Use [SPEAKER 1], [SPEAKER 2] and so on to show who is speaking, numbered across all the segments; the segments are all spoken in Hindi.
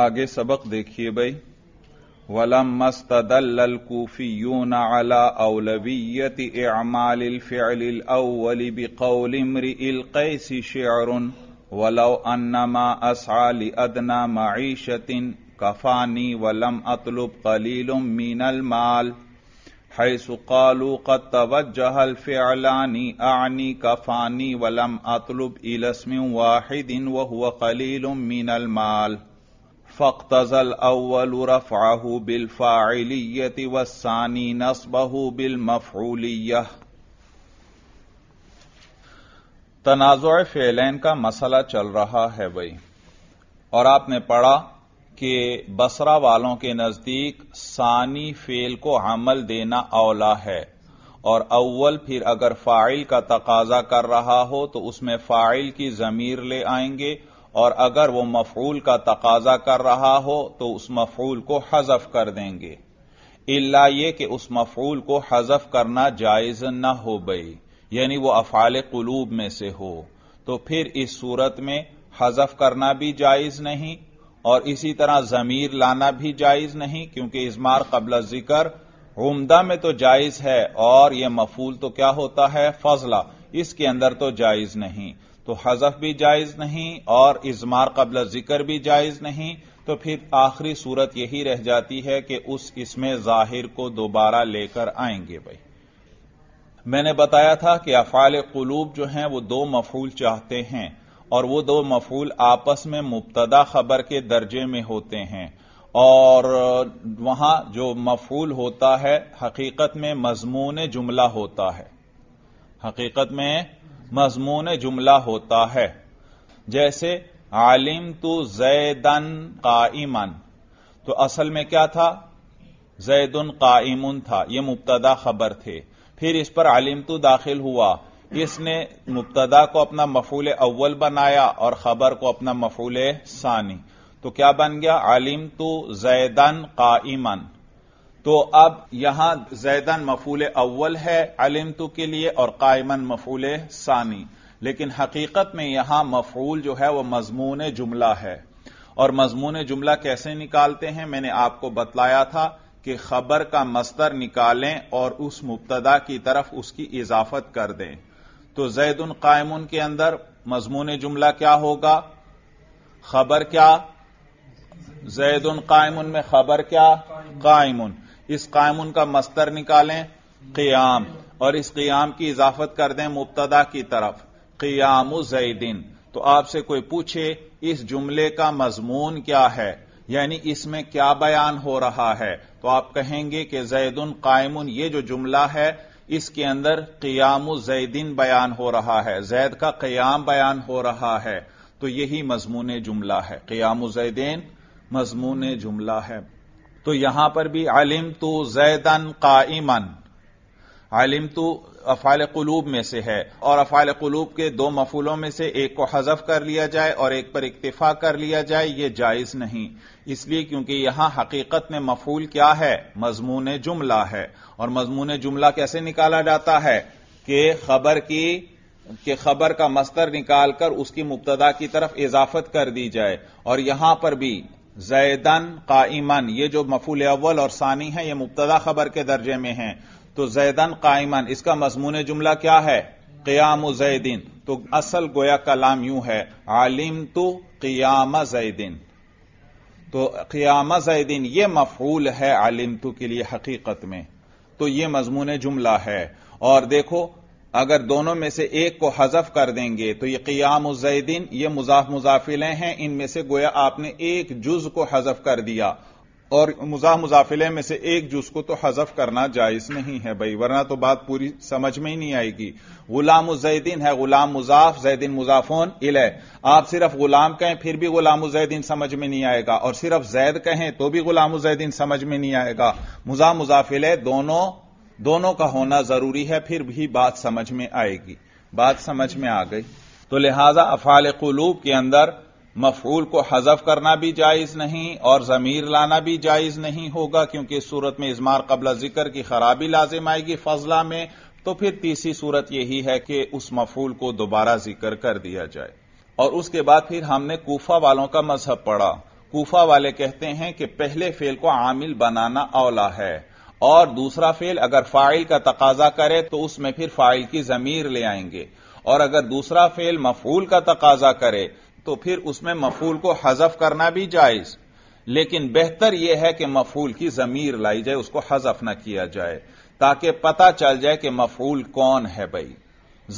[SPEAKER 1] آگے سبق دیکھیے بھائی ولم مستدل الكوفيون على أولوية إعمال الفعل الأول بقول امرئ القيس شعر ولو أنما أسعى لأدنى معيشة كفاني ولم أطلب قليل من المال حيث قالوا قد توجه الفعلان أعني كفاني ولم أطلب إلى اسم واحد وهو قليل من المال फख्तजल अव्वल रफ़ाहू बिल फ़ाइलियत वसानी नस्बहू बिल मफूलिय तनाज़ फ़ेलैन का मसला चल रहा है भाई और आपने पढ़ा कि बसरा वालों के नज़दीक सानी फेल को अमल देना अवला है और अव्वल फिर अगर फाइल का तकाजा कर रहा हो तो उसमें फाइल की जमीर ले आएंगे और अगर वो मफूल का तकाजा कर रहा हो तो उस मफूल को हजफ कर देंगे इल्ला ये कि उस मफूल को हजफ करना जायज न हो गई यानी वो अफाल कुलूब में से हो तो फिर इस सूरत में हजफ करना भी जायज नहीं और इसी तरह जमीर लाना भी जायज नहीं क्योंकि इसमार कबल जिक्र उमदा में तो जायज है और यह मफूल तो क्या होता है फजला इसके अंदर तो जायज नहीं तो हजफ भी जायज नहीं और इजमार कबल जिक्र भी जायज नहीं तो फिर आखिरी सूरत यही रह जाती है कि उस इसमें जाहिर को दोबारा लेकर आएंगे भाई मैंने बताया था कि अफाल कुलूब जो हैं वो दो मफूल चाहते हैं और वो दो मफूल आपस में मुबतदा खबर के दर्जे में होते हैं और वहां जो मफूल होता है हकीकत में मजमून जुमला होता है हकीकत में मजमून जुमला होता है जैसे आलिम तो जैदन काइमन तो असल में क्या था जैदन काइमन था यह मुबतदा खबर थे फिर इस पर आलिम तो दाखिल हुआ इसने मुबतदा को अपना मफूल अव्वल बनाया और खबर को अपना मफूल सानी तो क्या बन गया आलिम तो जैदन काइमन तो अब यहां जैदन मफूल अव्वल है अलिम तो के लिए और कायमन मफूल सानी लेकिन हकीकत में यहां मफूल जो है वह मजमून जुमला है और मजमून जुमला कैसे निकालते हैं मैंने आपको बतलाया था कि खबर का मस्तर निकालें और उस मुबतदा की तरफ उसकी इजाफत कर दें तो जैदन कायमन के अंदर मजमून जुमला क्या होगा खबर क्या जैदन कायमन में खबर क्या कायमन इस कायमुन का मस्तर निकालें क्याम और इस क्याम की इजाफत कर दें मुबतदा की तरफ क़ियाम जैदिन तो आपसे कोई पूछे इस जुमले का मजमून क्या है यानी इसमें क्या बयान हो रहा है तो आप कहेंगे कि जैदन कायमुन ये जो जुमला है इसके अंदर क़ियाम जैदिन बयान हो रहा है जैद का क्याम बयान हो रहा है तो यही मजमून जुमला है क्याम जैदिन मजमून जुमला है तो यहां पर भी आलिम तो जैदन का इमन आलिम तो अफाल कलूब में से है और अफाल कलूब के दो मफूलों में से एक को हजफ कर लिया जाए और एक पर इक्तफा कर लिया जाए यह जायज नहीं इसलिए क्योंकि यहां हकीकत में मफूल क्या है मजमून जुमला है और मजमून जुमला कैसे निकाला जाता है कि खबर की कि खबर का मस्तर निकालकर उसकी मुबतदा की तरफ इजाफत कर दी जाए और यहां पर भी जैदन कायमन ये जो मफूल अव्वल और सानी है ये मुबतदा खबर के दर्जे में है तो जैदन कायमन इसका मजमून जुमला क्या है क्याम जैदीन तो असल गोया कलाम यूं है आलिम तो क्याम जैदीन तो क्याम जैदीन ये मफूल है आलिम तो के लिए हकीकत में तो ये मजमून जुमला है और देखो अगर दोनों में से एक को हजफ कर देंगे तो ये क़ियाम उजैदीन ये मुजाफ मुजाफिले हैं इनमें से गोया आपने एक जुज को हजफ कर दिया और मुजाह मुजाफिले में से एक जुज को तो हजफ करना जायज नहीं है भाई वरना तो बात पूरी समझ में ही नहीं आएगी गुलाम उजैदीन है गुलाम मुजाफ जैदीन मुजाफोन इले आप सिर्फ गुलाम कहें फिर भी गुलाम उजैदीन समझ में नहीं आएगा और सिर्फ जैद कहें तो भी गुलाम उजैदीन समझ में नहीं आएगा मुजाह मुजाफिले दोनों दोनों का होना जरूरी है फिर भी बात समझ में आएगी बात समझ में आ गई तो लिहाजा अफाल कुलूब के अंदर मफूल को हजफ करना भी जायज नहीं और जमीर लाना भी जायज नहीं होगा क्योंकि इस सूरत में इजमार कबला जिक्र की खराबी लाजिम आएगी फजला में तो फिर तीसरी सूरत यही है कि उस मफूल को दोबारा जिक्र कर दिया जाए और उसके बाद फिर हमने कोफा वालों का मजहब पढ़ा कोफा वाले कहते हैं कि पहले फेल को आमिल बनाना औला है और दूसरा फेल अगर फाइल का तकाजा करे तो उसमें फिर फाइल की जमीर ले आएंगे और अगर दूसरा फेल मफूल का तकाजा करे तो फिर उसमें मफूल को हजफ करना भी जायज लेकिन बेहतर यह है कि मफूल की जमीर लाई जाए उसको हजफ ना किया जाए ताकि पता चल जाए कि मफूल कौन है भाई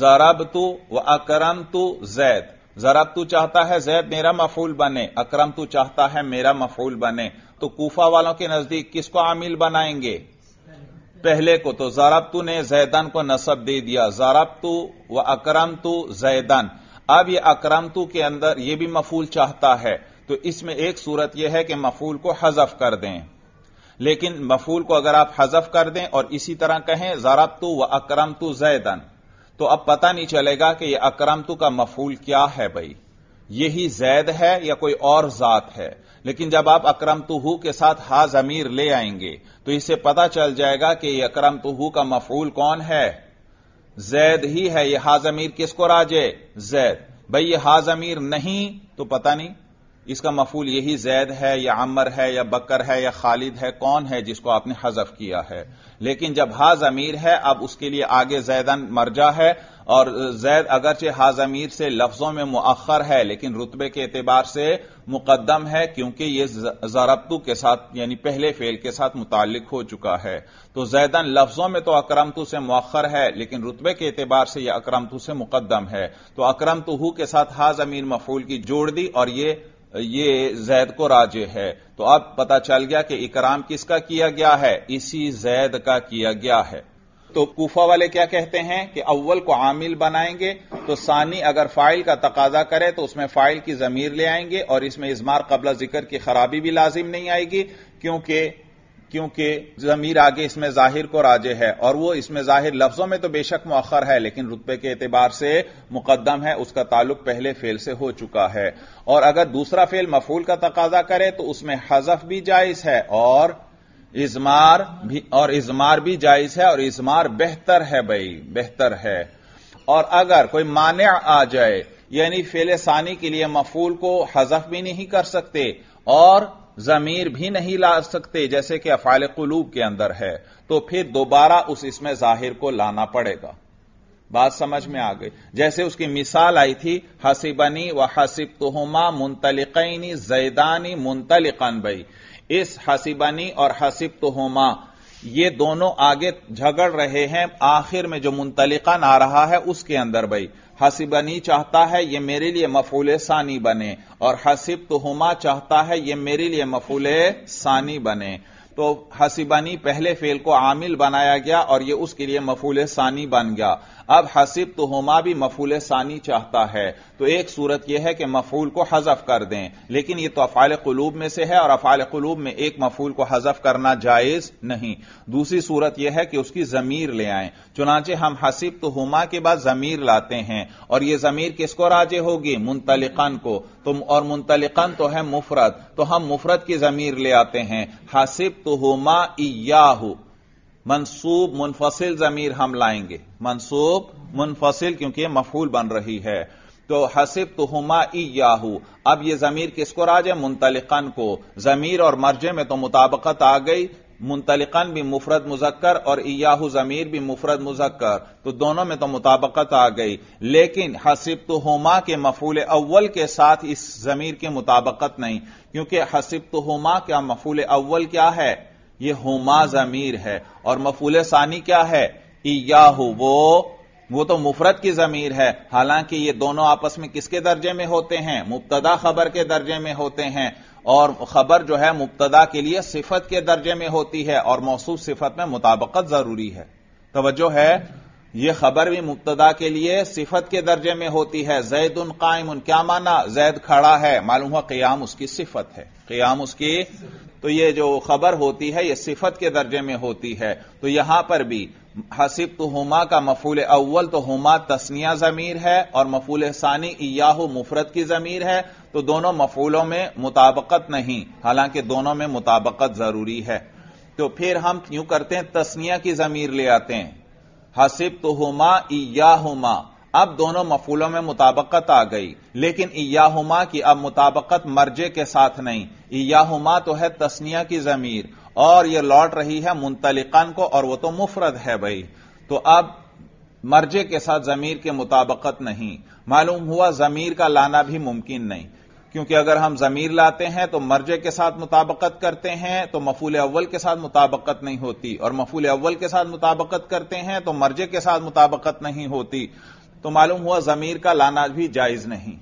[SPEAKER 1] जराब तू व अकरम तू जैद जराब तू चाहता है जैद मेरा मफूल बने अक्रम तू चाहता है मेरा मफूल बने तो कूफा वालों के नजदीक किसको आमिल बनाएंगे पहले को तो जारबतु ने जैदन को नसब दे दिया जारबतु व तू जैदन अब यह तू के अंदर यह भी मफूल चाहता है तो इसमें एक सूरत यह है कि मफूल को हजफ कर दें लेकिन मफूल को अगर आप हजफ कर दें और इसी तरह कहें जारबतु व तू जैदन तो अब पता नहीं चलेगा कि यह तू का मफूल क्या है भाई यही जैद है या कोई और जात है लेकिन जब आप अक्रम तुहू के साथ हाज अमीर ले आएंगे तो इसे पता चल जाएगा कि अक्रम तुहू का मफूल कौन है जैद ही है यह हाज अमीर किसको राजे जैद भाई यह हाज अमीर नहीं तो पता नहीं इसका मफूल यही जैद है या अमर है या बकर है या खालिद है कौन है जिसको आपने हजफ किया है लेकिन जब हाज अमीर है अब उसके लिए आगे जैदन मर्जा है और जैद अगरचे हाज अमीर से लफ्जों में मुअखर है लेकिन रुतबे के एतबार से मुकदम है क्योंकि यह जरबतू के साथ यानी पहले फेल के साथ मुतालिक हो चुका है तो जैदन लफ्जों में तो अक्रमतु से मौखर है लेकिन रुतबे के एतबार से यह अक्रमतू से मुकदम है तो अक्रमतु के साथ हाज अमीर मफूल की जोड़ दी और यह ये जैद को राजे है तो अब पता चल गया कि इकराम किसका किया गया है इसी जैद का किया गया है तो कूफा वाले क्या कहते हैं कि अव्वल को आमिल बनाएंगे तो सानी अगर फाइल का तकाजा करे तो उसमें फाइल की जमीर ले आएंगे और इसमें इजमार कबला जिक्र की खराबी भी लाजिम नहीं आएगी क्योंकि क्योंकि जमीर आगे इसमें जाहिर को राजे है और वो इसमें जाहिर लफ्जों में तो बेशक मौखर है लेकिन रुतबे के एतबार से मुकदम है उसका ताल्लुक पहले फेल से हो चुका है और अगर दूसरा फेल मफूल का तकाजा करे तो उसमें हजफ भी जायज है और इजमार भी और इजमार भी जायज है और इजमार बेहतर है भाई बेहतर है और अगर कोई माने आ जाए यानी फेल सानी के लिए मफूल को हजफ भी नहीं कर सकते और जमीर भी नहीं ला सकते जैसे कि अफाल कलूब के अंदर है तो फिर दोबारा उस इसमें जाहिर को लाना पड़ेगा बात समझ में आ गई जैसे उसकी मिसाल आई थी हसीबनी व हसीब तुहमा मुंतलिकनी जैदानी मुंतलिकन बई इस हसीबनी और हसीब तुहमा ये दोनों आगे झगड़ रहे हैं आखिर में जो मुंतलिकन आ रहा है उसके अंदर बई हसीबनी चाहता है ये मेरे लिए मफूल सानी बने और हसीब तुहुमा चाहता है ये मेरे लिए मफूल सानी बने तो हसीबनी पहले फेल को आमिल बनाया गया और यह उसके लिए मफूल सानी बन गया अब हसीब तो होमा भी मफूल सानी चाहता है तो एक सूरत यह है कि मफूल को हजफ कर दें लेकिन यह तो अफाल कलूब में से है और अफाल कलूब में एक मफूल को हजफ करना जायज नहीं दूसरी सूरत यह है कि उसकी जमीर ले आए चुनाचे हम हसीब तो होमा के बाद जमीर लाते हैं और यह जमीर किसको राजे होगी मुंतलिकन को तो और मुंतलिकन तो है मुफरत तो हम मुफरत की जमीर ले आते हैं हसिब तो होमा इयाहू मनसूब मुनफसिल जमीर हम लाएंगे मनसूब मुनफसिल क्योंकि मफूल बन रही है तो हसिब तो हुमा याहू अब यह जमीर किसको राज है मुंतलिकन को जमीर और मर्जे में तो मुताबकत आ गई मुंतलिकन भी मुफरत मुजक्कर और इयाहू जमीर भी मुफरत मुजक्कर तो दोनों में तो मुताबकत आ गई लेकिन हसिब तो हुमा के मफूल अव्वल के साथ इस जमीर की मुताबकत नहीं क्योंकि हसिब तो हुमा का मफूल अव्वल क्या है ये होमा जमीर है और मफूल सानी क्या है इयाहू वो वो तो मुफरत की जमीर है हालांकि ये दोनों आपस में किसके दर्जे में होते हैं मुबतदा खबर के दर्जे में होते हैं और खबर जो है मुबतदा के लिए सिफत के दर्जे में होती है और मौसू सिफत में मुताबकत जरूरी है तोज्जो है यह खबर भी मुबतदा के लिए सिफत के दर्जे में होती है जैद उन कायम उन क्या माना जैद खड़ा है मालूम हुआ क्याम उसकी सिफत है क्याम उसकी तो ये जो खबर होती है यह सिफत के दर्जे में होती है तो यहां पर भी हसिब तो हुमा का मफूल अव्वल तो हुमा तस्निया जमीर है और मफूल सानी इयाहू मुफरत की जमीर है तो दोनों मफूलों में मुताबकत नहीं हालांकि दोनों में मुताबकत जरूरी है तो फिर हम क्यों करते हैं तस्निया की जमीर ले आते हैं हसिब तो हुमा इया हुमा अब दोनों मफूलों में मुताबकत आ गई लेकिन इयाहुमा की अब मुताबकत मर्जे के साथ नहीं इयाहुमा तो है तस्निया की जमीर और यह लौट रही है मुंतलिकान को और वह तो मुफरद है भाई तो अब मर्जे के साथ जमीर के मुताबकत नहीं मालूम हुआ जमीर का लाना भी मुमकिन नहीं क्योंकि अगर हम जमीर लाते हैं तो मर्जे के साथ मुताबकत करते हैं तो मफूल अव्वल के साथ मुताबकत नहीं होती और मफूल अव्वल के साथ मुताबकत करते हैं तो मर्जे के साथ मुताबकत नहीं होती तो मालूम हुआ जमीर का लाना भी जायज नहीं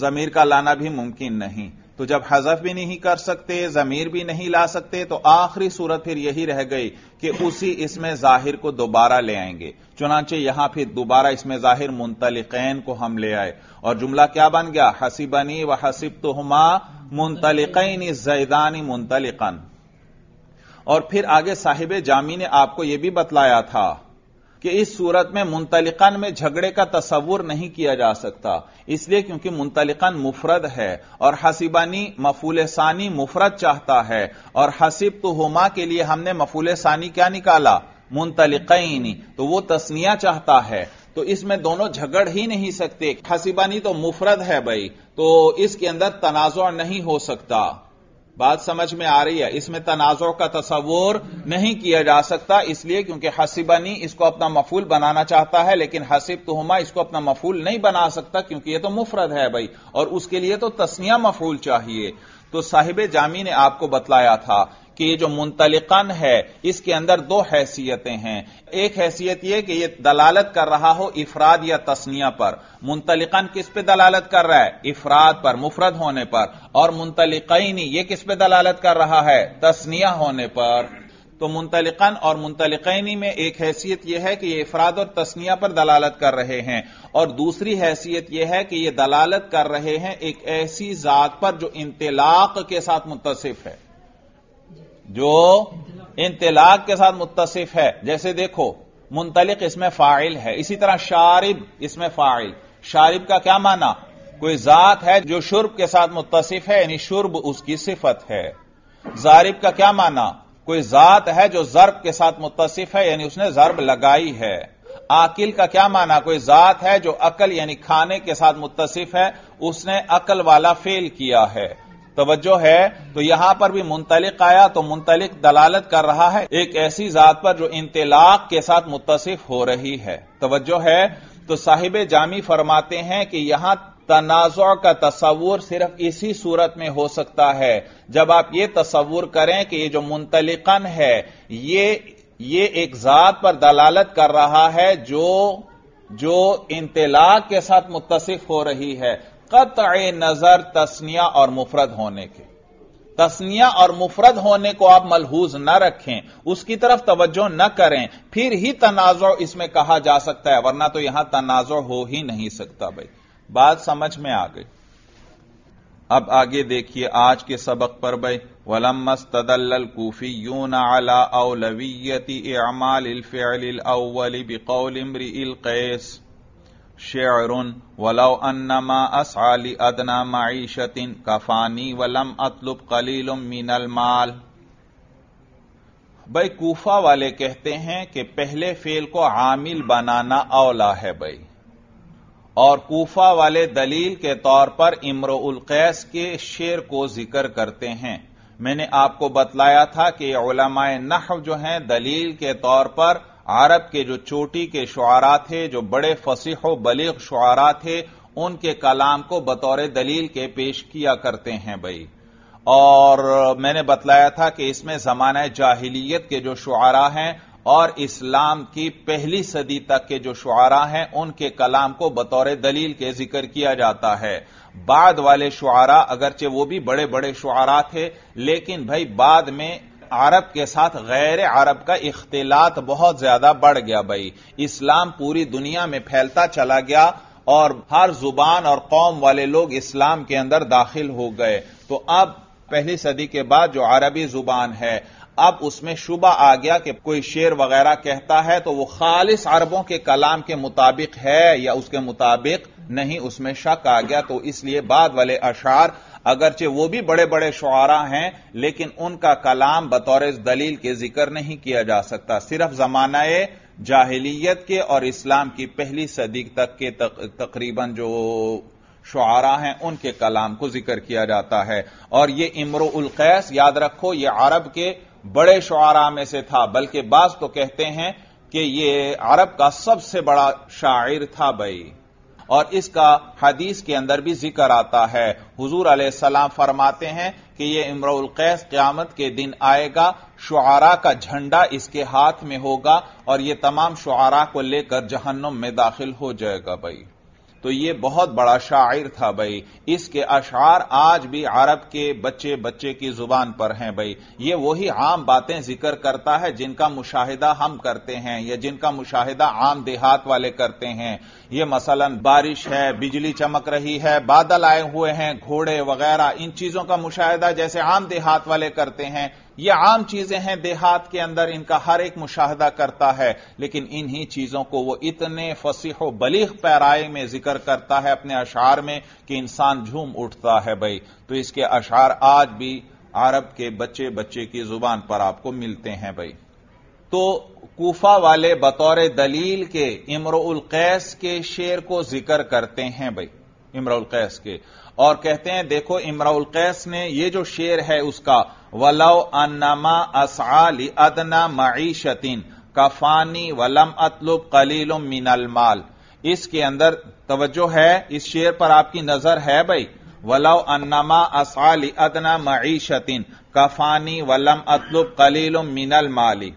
[SPEAKER 1] जमीर का लाना भी मुमकिन नहीं तो जब हजफ भी नहीं कर सकते जमीर भी नहीं ला सकते तो आखिरी सूरत फिर यही रह गई कि उसी इसमें जाहिर को दोबारा ले आएंगे चुनाचे यहां फिर दोबारा इसमें जाहिर मुंतलिकैन को हम ले आए और जुमला क्या बन गया हसीबनी व हसीब तो हम मुंतलिकैन जैदानी मुंतलिकन और फिर आगे साहिब जामी ने आपको यह भी बतलाया था कि इस सूरत में मुंतलिकन में झगड़े का तस्वुर नहीं किया जा सकता इसलिए क्योंकि मुंतलिकन मुफरद है और हसीबानी मफूल सानी मुफरद चाहता है और हसीब तो हुमा के लिए हमने मफूल सानी क्या निकाला मुंतलिकनी तो वो तस्निया चाहता है तो इसमें दोनों झगड़ ही नहीं सकते हसीबानी तो मुफरद है भाई तो इसके अंदर तनाज़ा नहीं हो सकता बात समझ में आ रही है इसमें तनाजों का तस्वूर नहीं किया जा सकता इसलिए क्योंकि हसीबनी इसको अपना मफूल बनाना चाहता है लेकिन हसीब तुहमा इसको अपना मफूल नहीं बना सकता क्योंकि यह तो मुफरद है भाई और उसके लिए तो तस्निया मफूल चाहिए तो साहिब जामी ने आपको बतलाया था कि ये जो मुंतलिकन है इसके अंदर दो हैसियतें हैं एक हैसियत यह कि यह दलालत कर रहा हो इफराद या तस्निया पर मुंतलिकन किस पे दलालत कर रहा है इफराद पर मुफरद होने पर और मुंतलिकनी यह किस पे दलालत कर रहा है तस्निया होने पर तो मुंतलिकन और मुंतलिकैनी में एक हैसियत यह है कि ये इफराद और तस्निया पर दलालत कर रहे हैं और दूसरी हैसियत यह है कि ये दलालत कर रहे हैं एक ऐसी जात पर जो इंतलाक के साथ मुतसिफ है जो इंतलाक के साथ मुतसिफ है जैसे देखो मुंतलिक इसमें फाइल है इसी तरह शारिब इसमें फाइल शारिब का क्या माना कोई जात है जो शुर्ब के साथ मुतसिफ है यानी शुर्ब उसकी सिफत है जारिब का क्या माना कोई जात है जो जर्ब के साथ मुतसिफ है यानी उसने जर्ब लगाई है आकिल का क्या माना कोई जात है जो अकल यानी खाने के साथ मुतसिफ है उसने अकल वाला फेल किया है तवज्जो है तो यहां पर भी मुंतलिक आया तो मुंतलिक दलालत कर रहा है एक ऐसी जात पर जो इंतलाक के साथ मुतसिफ हो रही है तवज्जो है तो साहिब जामी फरमाते हैं कि यहां तनाजों का तस्वुर सिर्फ इसी सूरत में हो सकता है जब आप ये तस्वुर करें कि ये जो मुंतलिकन है ये ये एक जात पर दलालत कर रहा है जो जो इंतलाक के साथ मुतसिफ हो रही है कत नजर तस्निया और मुफरत होने के तस्निया और मुफरत होने को आप मलहूज न रखें उसकी तरफ तवज्जो न करें फिर ही तनाजो इसमें कहा जा सकता है वरना तो यहां तनाजो हो ही नहीं सकता भाई बात समझ में आ गई अब आगे देखिए आज के सबक पर भाई वलमस तदल कूफी यून अला अवलवीयती अवली बिकौल इमरी कैस शेर वलव अन्नमा असाली अदना मईशतिन कफानी वलम अतलुब कलीलुम मिनल माल भाई कूफा वाले कहते हैं कि पहले फेल को आमिल बनाना औला है भाई और कूफा वाले दलील के तौर पर उल कैस के शेर को जिक्र करते हैं मैंने आपको बतलाया था कि ओलमाए नहव जो हैं दलील के तौर पर अरब के जो चोटी के शुरा थे जो बड़े फसीह बलीग शुरा थे उनके कलाम को बतौर दलील के पेश किया करते हैं भाई और मैंने बतलाया था कि इसमें जमाना जाहिलियत के जो शुरा हैं और इस्लाम की पहली सदी तक के जो शुआरा हैं उनके कलाम को बतौर दलील के जिक्र किया जाता है बाद वाले शुआरा अगरचे वो भी बड़े बड़े शुआरा थे लेकिन भाई बाद में अरब के साथ गैर अरब का इख्तलात बहुत ज्यादा बढ़ गया भाई इस्लाम पूरी दुनिया में फैलता चला गया और हर जुबान और कौम वाले लोग इस्लाम के अंदर दाखिल हो गए तो अब पहली सदी के बाद जो अरबी जुबान है अब उसमें शुबा आ गया कि कोई शेर वगैरह कहता है तो वो खालिस अरबों के कलाम के मुताबिक है या उसके मुताबिक नहीं उसमें शक आ गया तो इसलिए बाद वाले अशार अगरचे वो भी बड़े बड़े शुरा हैं लेकिन उनका कलाम बतौर दलील के जिक्र नहीं किया जा सकता सिर्फ जमाना जाहिलियत के और इस्लाम की पहली सदी तक के तकरीबन जो शुरा हैं उनके कलाम को जिक्र किया जाता है और ये उल कैस याद रखो ये अरब के बड़े शुरा में से था बल्कि बाज तो कहते हैं कि ये अरब का सबसे बड़ा शायर था भाई और इसका हदीस के अंदर भी जिक्र आता है हुजूर सलाम फरमाते हैं कि यह इमरुल कैस क्यामत के दिन आएगा शुआरा का झंडा इसके हाथ में होगा और ये तमाम शुआरा को लेकर जहन्नुम में दाखिल हो जाएगा भाई तो ये बहुत बड़ा शायर था भाई इसके अशार आज भी अरब के बच्चे बच्चे की जुबान पर हैं भाई ये वही आम बातें जिक्र करता है जिनका मुशाहिदा हम करते हैं या जिनका मुशाहिदा आम देहात वाले करते हैं ये मसलन बारिश है बिजली चमक रही है बादल आए हुए हैं घोड़े वगैरह इन चीजों का मुशाहिदा जैसे आम देहात वाले करते हैं ये आम चीजें हैं देहात के अंदर इनका हर एक मुशाहदा करता है लेकिन इन्हीं चीजों को वो इतने फसीह बलीग पैराए में जिक्र करता है अपने अशार में कि इंसान झूम उठता है भाई तो इसके अशार आज भी अरब के बच्चे बच्चे की जुबान पर आपको मिलते हैं भाई तो कूफा वाले बतौर दलील के इमरुल कैस के शेर को जिक्र करते हैं भाई इमरुल कैस के और कहते हैं देखो इमराउल कैस ने यह जो शेर है उसका वलव अन्नमा असाली अदना मीशतिन कफानी वलम अतलुब कलीलुम मिनल माल इसके अंदर तवज्जो है इस शेर पर आपकी नजर है भाई वलव अन्नमा असाली अदना मीशतिन कफानी वलम अतलुब कलीलुम मिनल माली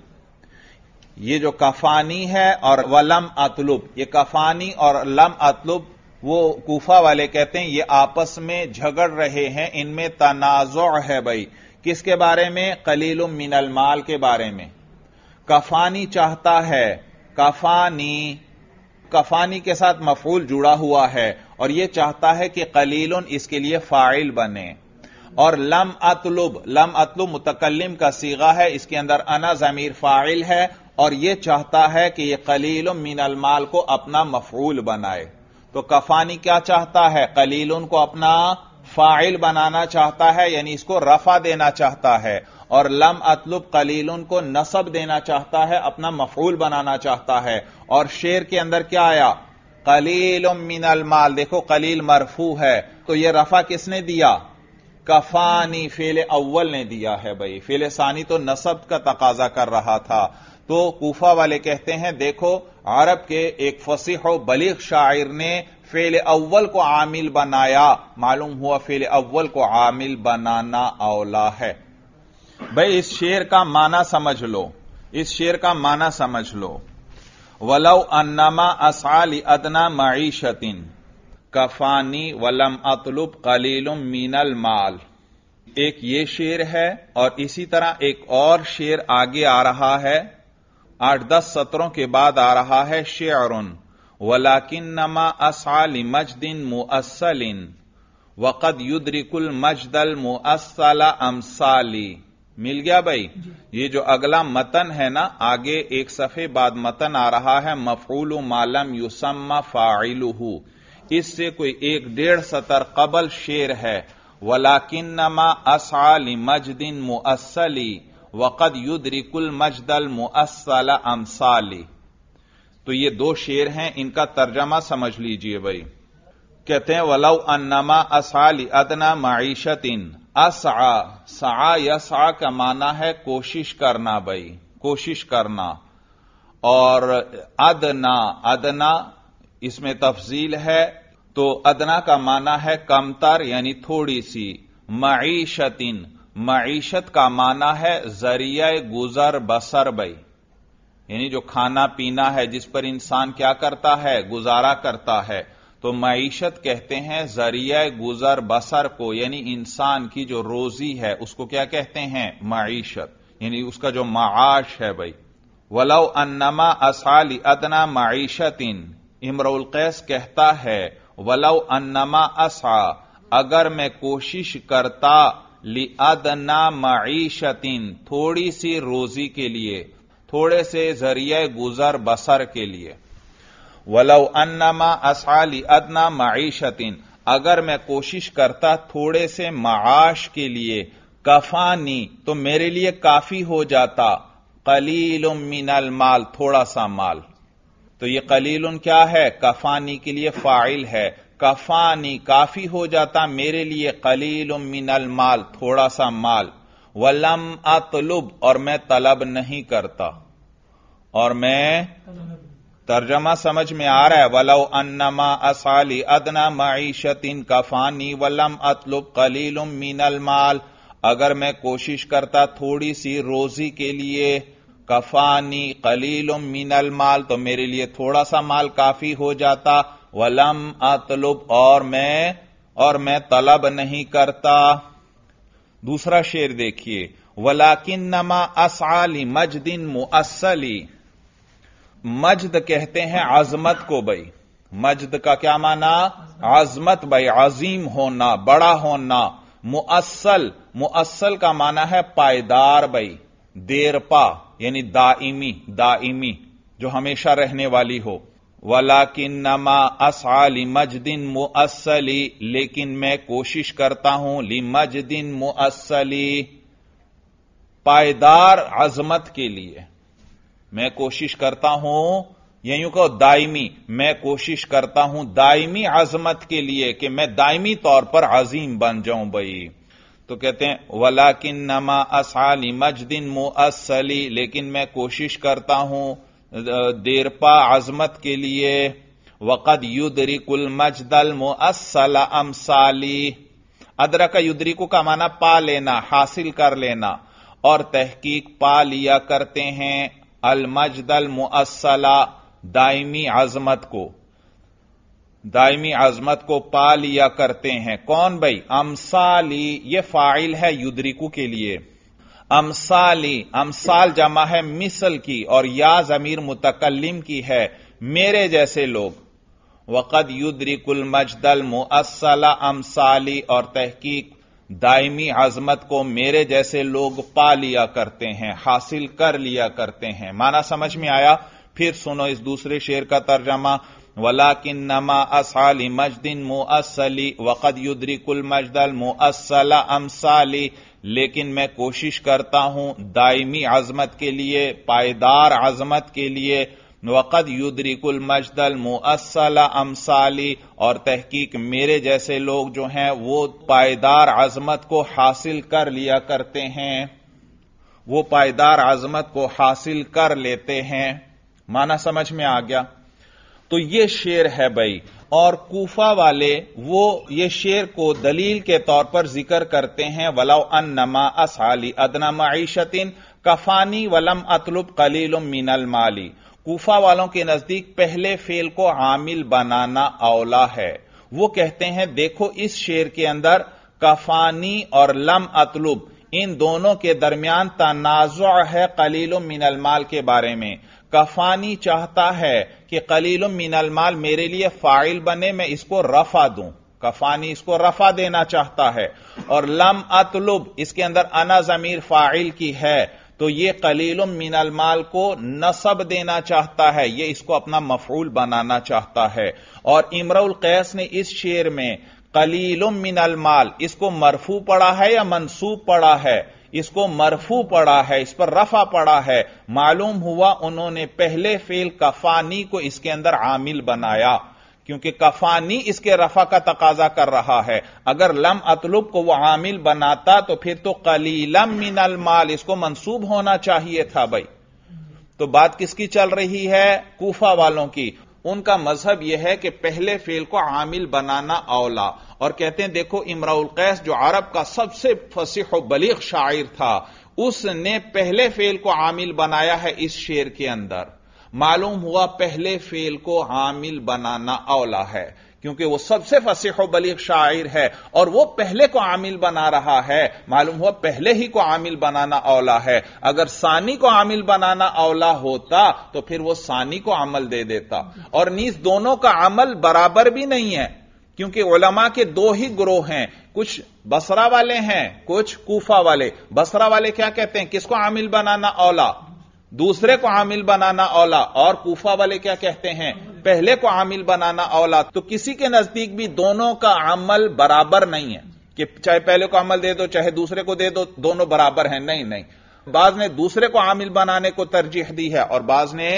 [SPEAKER 1] ये जो कफानी है और वलम अतलुब ये कफानी और लम अतलुब वो कूफा वाले कहते हैं ये आपस में झगड़ रहे हैं इनमें तनाजो है भाई किसके बारे में कलील मिनल माल के बारे में कफानी चाहता है कफानी कफानी के साथ मफूल जुड़ा हुआ है और यह चाहता है कि कलील इसके लिए फाइल बने और लम अतलुब लम अतलुब मुतकलम का सीगा है इसके अंदर अना जमीर फाइल है और यह चाहता है कि यह कलील मिनल माल को अपना मफूल बनाए तो कफानी क्या चाहता है कलील उनको अपना फाइल बनाना चाहता है यानी इसको रफा देना चाहता है और लम अतलुब कलील उनको नसब देना चाहता है अपना मफूल बनाना चाहता है और शेर के अंदर क्या आया कलील मिनल माल देखो कलील मरफू है तो यह रफा किसने दिया कफानी फेले अव्वल ने दिया है भाई फेले सानी तो नसब का तकाजा कर रहा था तो कूफा वाले कहते हैं देखो अरब के एक फसीह बलीग शायर ने फेल अव्वल को आमिल बनाया मालूम हुआ फेल अव्वल को आमिल बनाना औला है भाई इस शेर का माना समझ लो इस शेर का माना समझ लो वलव अन्नमा असाली अदना मईशतिन कफानी वलम अतलुब कलीलुम मीनल माल एक ये शेर है और इसी तरह एक और शेर आगे आ रहा है आठ दस सत्रों के बाद आ रहा है उन वलाकिन नमा असाल मजदिन मुअसलिन वक़द युद्रिकुल मजदल मुअसला अमसाली मिल गया भाई ये जो अगला मतन है ना आगे एक सफे बाद मतन आ रहा है मफूल मालम युसम्मा फाइलू इससे कोई एक डेढ़ सतर कबल शेर है वलाकिन नमा असाल मजदिन मुअसली वक़द युद्रिकुल मजदल मुअसल अमसाली तो ये दो शेर हैं इनका तर्जमा समझ लीजिए भाई कहते हैं वलव अन्नमा असाली अदना अस असा सा यसा का माना है कोशिश करना भाई कोशिश करना और अदना अदना इसमें तफजील है तो अदना का माना है कमतर यानी थोड़ी सी इन मीशत का माना है जरिया गुजर बसर बई यानी जो खाना पीना है जिस पर इंसान क्या करता है गुजारा करता है तो मीशत कहते हैं जरिया गुजर बसर को यानी इंसान की जो रोजी है उसको क्या कहते हैं मीशत यानी उसका जो माश है भाई वलव अन्नमा असाली अदना मीशतिन इमरुल कैस कहता है वलव अन्नमा असा अगर मैं कोशिश करता लिअदना मीशतिन थोड़ी सी रोजी के लिए थोड़े से जरिए गुजर बसर के लिए वलव अन्नमा असा लिअदना मीशतिन अगर मैं कोशिश करता थोड़े से माश के लिए कफानी तो मेरे लिए काफी हो जाता कलील मिनल माल थोड़ा सा माल तो ये कलील क्या है कफानी के लिए फाइल है कफानी काफी हो जाता मेरे लिए कलील मिनल माल थोड़ा सा माल वलम अतलुब और मैं तलब नहीं करता और मैं तर्जमा समझ में आ रहा है वलव अन्नमा असाली अदना इन कफानी वलम अतलुब कलील मिनल माल अगर मैं कोशिश करता थोड़ी सी रोजी के लिए कफानी कलील मिनल माल तो मेरे लिए थोड़ा सा माल काफी हो जाता वलम अतलुब और मैं और मैं तलब नहीं करता दूसरा शेर देखिए वलाकिन नमा असाली मजदिन मुअसली मजद कहते हैं आजमत को भाई मजद का क्या माना आजमत भाई आजीम होना बड़ा होना मुअसल मुअसल का माना है पायदार भाई देरपा यानी दाइमी दाइमी जो हमेशा रहने वाली हो नमा असाली मजदिन मुअसली लेकिन मैं कोशिश करता हूं ली मजदिन मुअसली पायदार अजमत के लिए मैं कोशिश करता हूं यूं कहो दायमी मैं कोशिश करता हूं दायमी अजमत के लिए कि मैं दायमी तौर पर अजीम बन जाऊं भाई तो कहते हैं वलाकिन नमा असाली मजदिन मुअसली लेकिन मैं कोशिश करता हूं देरपा आजमत के लिए वक़द कुल मजदल मुअसल अमसाली अदरक युदरिकु का माना पा लेना हासिल कर लेना और तहकीक पा लिया करते हैं अलमजदल मुअसला दायमी आजमत को दायमी आजमत को पा लिया करते हैं कौन भाई अमसाली ये फाइल है युदरिकु के लिए अमसाली अमसाल जमा है मिसल की और या जमीर मुतकलम की है मेरे जैसे लोग वक़द युद्री कुल मजदल मुअसला अमसाली और तहकीक दायमी आजमत को मेरे जैसे लोग पा लिया करते हैं हासिल कर लिया करते हैं माना समझ में आया फिर सुनो इस दूसरे शेर का तर्जमा वलाकिन नमा असाली मजदिन मुअसली वक़द युद्री कुल मजदल मुअसला अमसाली लेकिन मैं कोशिश करता हूं दायमी आजमत के लिए पायदार आजमत के लिए वक़द युद्रिकुल मजदल मुअसला अमसाली और तहकीक मेरे जैसे लोग जो हैं वो पायदार आजमत को हासिल कर लिया करते हैं वो पायदार आजमत को हासिल कर लेते हैं माना समझ में आ गया तो ये शेर है भाई और कूफा वाले वो ये शेर को दलील के तौर पर जिक्र करते हैं वलाउ अन नमा असाली अदना मीशतिन कफानी वलम अतलुब कलील मिनल माली कूफा वालों के नजदीक पहले फेल को आमिल बनाना औला है वो कहते हैं देखो इस शेर के अंदर कफानी और लम अतलुब इन दोनों के दरमियान तनाज है कलील मिनल माल के बारे में कफानी चाहता है कि कलील मिनल माल मेरे लिए फाइल बने मैं इसको रफा दूं कफानी इसको रफा देना चाहता है और लम अतलुब इसके अंदर अना जमीर फाइल की है तो ये कलील मिनल माल को नसब देना चाहता है ये इसको अपना मफूल बनाना चाहता है और इमरुल कैस ने इस शेर में कलील मिनल माल इसको मरफू पड़ा है या मनसूब पड़ा है इसको मरफू पड़ा है इस पर रफा पड़ा है मालूम हुआ उन्होंने पहले फेल कफानी को इसके अंदर आमिल बनाया क्योंकि कफानी इसके रफा का तकाजा कर रहा है अगर लम अतलुब को वह आमिल बनाता तो फिर तो कलीलम मिनल माल इसको मंसूब होना चाहिए था भाई तो बात किसकी चल रही है कूफा वालों की उनका मजहब यह है कि पहले फेल को आमिल बनाना औला और कहते हैं देखो इमराउल कैस जो अरब का सबसे फसीह बलीग शायर था उसने पहले फेल को आमिल बनाया है इस शेर के अंदर मालूम हुआ पहले फेल को आमिल बनाना औला है क्योंकि वो सबसे फसीह बलीग शायर है और वो पहले को आमिल बना रहा है मालूम हुआ पहले ही को आमिल बनाना औला है अगर सानी को आमिल बनाना औला होता तो फिर वो सानी को अमल दे देता और नीस दोनों का अमल बराबर भी नहीं है क्योंकि ओलमा के दो ही ग्रोह हैं कुछ बसरा वाले हैं कुछ कूफा वाले बसरा वाले क्या कहते हैं किसको आमिल बनाना औला दूसरे को आमिल बनाना औला और कूफा वाले क्या कहते हैं पहले को आमिल बनाना औला तो किसी के नजदीक भी दोनों का अमल बराबर नहीं है कि चाहे पहले को अमल दे दो चाहे दूसरे को दे दो दोनों बराबर हैं नहीं नहीं बाज ने दूसरे को आमिल बनाने को तरजीह दी है और बाज ने